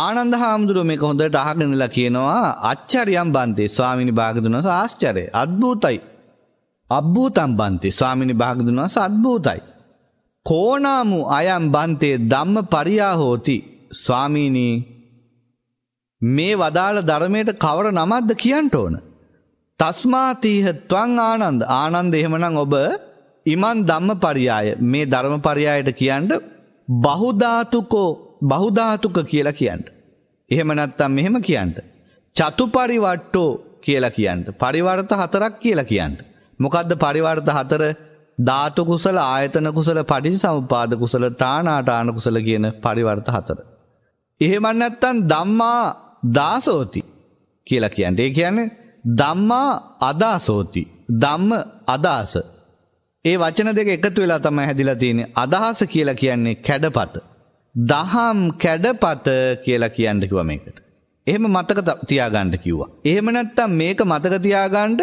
ආනන්ද හාමුදුරුව මේක හොඳට අහගෙනලා කියනවා අච්චරියම් බන්තේ ස්වාමිනී භාගතුනස ආශ්චර්ය අද්භූතයි අබ්භූතම් බන්තේ ස්වාමිනි භාගදුනා සත්භූතයි. කෝනාමු අයම් බන්තේ ධම්ම පරියා හෝති ස්වාමීනී මේ වදාළ ධර්මයට කවර නමක්ද කියන්ට ඕන. තස්මාතීහ ත්වං ආනන්ද ආනන්ද එහෙමනම් ඔබ ඉමන් ධම්ම පරියාය මේ ධර්ම පරියායට කියන්ට බහුධාතුකෝ බහුධාතුක කියලා කියන්ට. එහෙම නැත්තම් මෙහෙම කියන්ට. චතුපරිවට්ටෝ කියලා කියන්ට. පරිවර්ත හතරක් කියලා කියන්ට. මොකක්ද පරිවර්ත හතර ධාතු කුසල ආයතන කුසල පටින් සමපාද කුසල තානාටාන කුසල කියන පරිවර්ත හතර. එහෙමන් නැත්තන් දම්මා දාසෝති කියල කියන්ට ඒ කියන්නේ දම්මා අදාසෝති දම්ම අදාස. ඒ වචන දෙක එකතු වෙලා තම හැදිලා තියෙන අදහස කියලා කියන්නේ කැඩපත. දහම් කැඩපත කියලා කියන්න කිව මේකට. එහෙම මතක තියාගන්න කිව්වා. එහෙම නැත්තම් මේක මතක තියාගන්න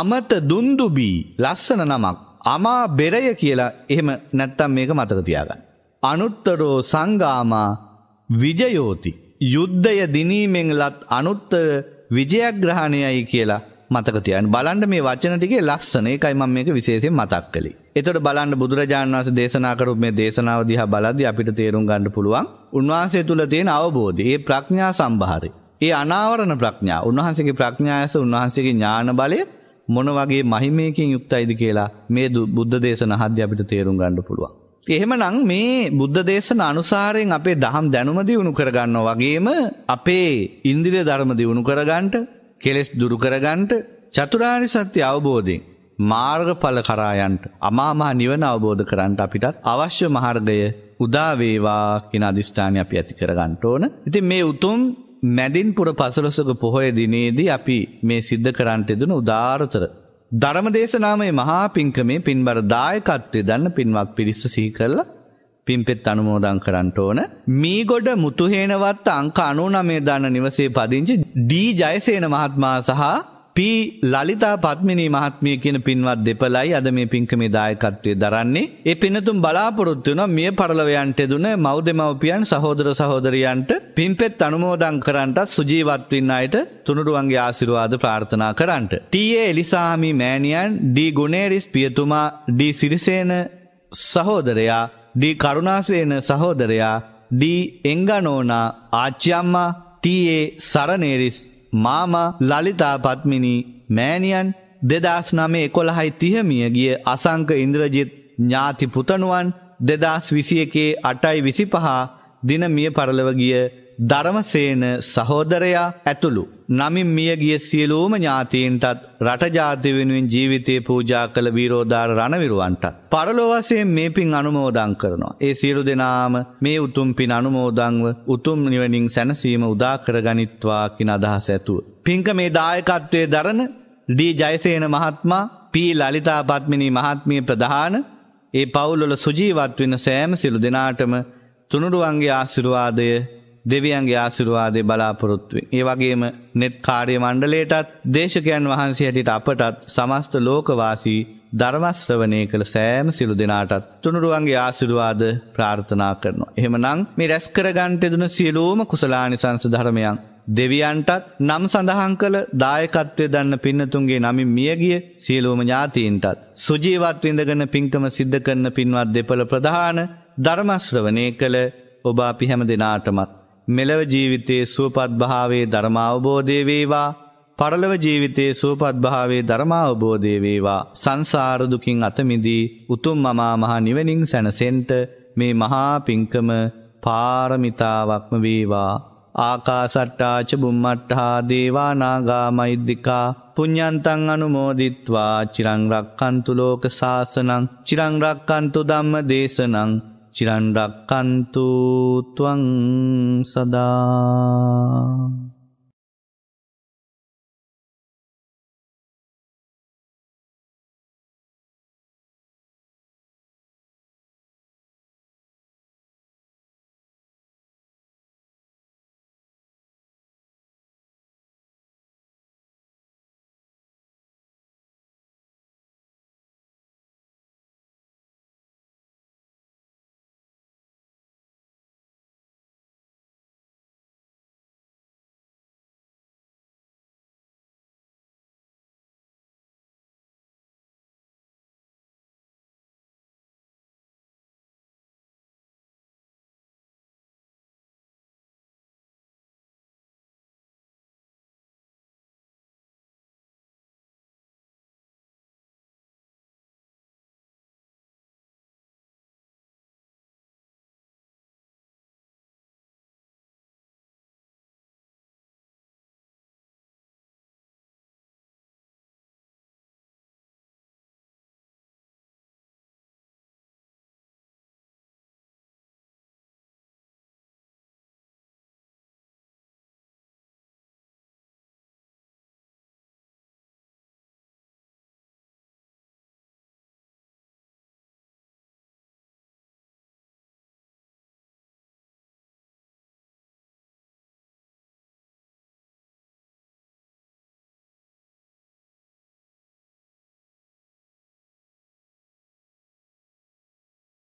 අමත දුන්දුබී ලස්සන නමක් අමා බෙරය කියලා එහෙම නැත්තම් මේක මතක තියාගන්න. අනුත්තරෝ සංගාමා විජයෝති යුද්ධය දිනීමෙන් ලත් අනුත්තර විජයග්‍රහණයයි කියලා මතක තියන් බලන්ඩ මේ වචන ටිකේ ලස්සන එකයි මම මේක විශේෂයෙන් මතක් කළේ. එතකොට බලන්න බුදුරජාණන් වහන්සේ දේශනා කරපු මේ දේශනාව දිහා බලද්දී අපිට තේරුම් ගන්න පුළුවන් උන්වහන්සේ තුල තියෙන අවබෝධය, ඒ ප්‍රඥා සම්භාරය, ඒ අනාවරණ ප්‍රඥා, උන්වහන්සේගේ ප්‍රඥායස, උන්වහන්සේගේ ඥාන බලය මොන වගේ මහිමයකින් යුක්තයිද කියලා මේ බුද්ධ දේශන හද්‍ය අපිට තේරුම් ගන්න පුළුවන්. එහෙමනම් මේ බුද්ධ දේශන අනුසාරයෙන් අපේ දහම් දැනුම දියුණු කරගන්නවා වගේම අපේ ඉන්ද්‍රිය ධර්ම දියුණු කරගන්නට, කෙලෙස් දුරු කරගන්නට, චතුරාර්ය සත්‍ය අවබෝධයෙන් මාර්ගඵල කරා යන්නට, අමාමහ නිවන අවබෝධ කරගන්නට අපිටත් අවශ්‍ය මාර්ගය උදා වේවා කියන අදිෂ්ඨානය අපි ඇති කරගන්න ඕන. ඉතින් මේ උතුම් මැදින්පුර පසලොසක පොහොය දිනේදී අපි මේ සිද්ධ කරන්ට දුන උදාරතර. ධර්ම දේශනාමේ මහා පින්කමේ පින්බර දායකත්වය දන්න පින්වක් පිරිස්ස සිහි කරලා පින්පෙත් අනුමෝදන් කරන්නට ඕන. මේ ගොඩ මුතුහේනවත් අංක අනුනමේ දාන නිවසේ පදිංචි ඩී ජයසේන මහත්මා සහ පී ලලිතා පත්මිනී මහත්මිය කියන පින්වත් දෙපලයි අද මේ පින්කමේ දායකත්වය දරන්නේ. ඒ පිනතුම් බලාපොරොත්තු වෙන මිය පරලවයන්ට දුන මව්දෙමව්පියන් සහෝදර සහෝදරියන්ට පින්පෙත් අනුමෝදන් කරන්නට සුජීවත්වින් අයට තුනුරුවන්ගේ ආශිර්වාද ප්‍රාර්ථනා කරන්නට. ටීඒ එලිසාහමි මෑනියන් ඩී ගුණේරිස් පියතුමා ඩී සිරිසේන සහෝදරයා ඩී කරුණාසේන සහෝදරයා ඩී එංගනෝනා ආච්‍යම්මා ටීඒ සරනේරිස් මාම ලලිතා පත්මිනී මෑනියන් දෙදස් නමේ එකොළහයි තිහමිය ගිය අසංක ඉන්ද්‍රජිත් ඥාති පුතනුවන් දෙදස් විසියකේ අටයි විසි පහා දින මිය පරලව ගිය ධර්මසේන සහෝදරයා ඇතුළු. නමින් මියගිය සියලූම ඥාතීන්ටත් රටජාති වෙනුවෙන් ජීවිතය පූජා කළ වීරෝධාර රණවිරුවන්ට. පරලොවසයෙන් මේ පින් අනුමෝදං කරනවා. ඒ සියලු දෙනාම මේ උතුම් පින් අනුමෝදංව උතුම් නිවනින් සැනසීම උදාකර ගනිත්වා කින අදහස ඇතුව. පින්ක මේ දායකත්වය දරන ඩී ජයසේන මහත්මා පී ලලිතා පත්මිනී මහත්මිය ප්‍රධාන ඒ පවුල්ලොල සුජීවත් වෙන සෑම සිලු දෙනාටම තුනුරුවන්ගේ ආසිරුවාදය දෙවියන්ගේ ආසිරුවාදය බලාපොරොත්තුවෙන්. ඒ වගේම නෙත් කාර්ය මණ්ඩලයටත් දේශකයන් වහන්සේ හැටියට අපටත් සමස්ත ලෝකවාසී ධර්මස්ත්‍රවනය කළ සෑම සිලු දෙනාටත් තුනුරුවන්ගේ ආසිරුවාද ප්‍රාර්ථනා කරනවා. එහෙමනම් මේ රැස් කරගන්ට දුන සියලූම කුසලානිසංස ධර්මයන්. දෙවියන්ටත් නම් සඳහන් කළ දායකත්වය දන්න පින්නතුන්ගේ නමින් මියගිය සියලූම ඥාතීන්ටත්. සුජීවත් විඳගෙන පින්කම සිද්ධ කරන පින්වත් දෙපළ ප්‍රධාන ධර්මශ්‍රවනය කළ ඔබ අපි හැම දෙනාටමත් මෙලව ජීවිතයේ සුවපත්භාවේ ධර්මාවබෝධය වේවා පරලව ජීවිතයේ සුවපත්භාවේ ධර්මාවබෝධය වේවා සංසාරදුකින් අතමිදී උතුම් මමා මහා නිවනින් සැනසෙන්ට මේ මහා පිංකම පාරමිතාවක්ම වේවා ආකාසට්ටාච බුම්මට්ටහා දේවානාගා මෛද්දිිකා පුඤ්ඥන්තං අනුමෝදිත්වා චිරංරක්කන්තුලෝක ශාසනං චිරංරක්කන්තු දම්ම දේශනං චිරන්ඩක් කන්තුතුවං සදා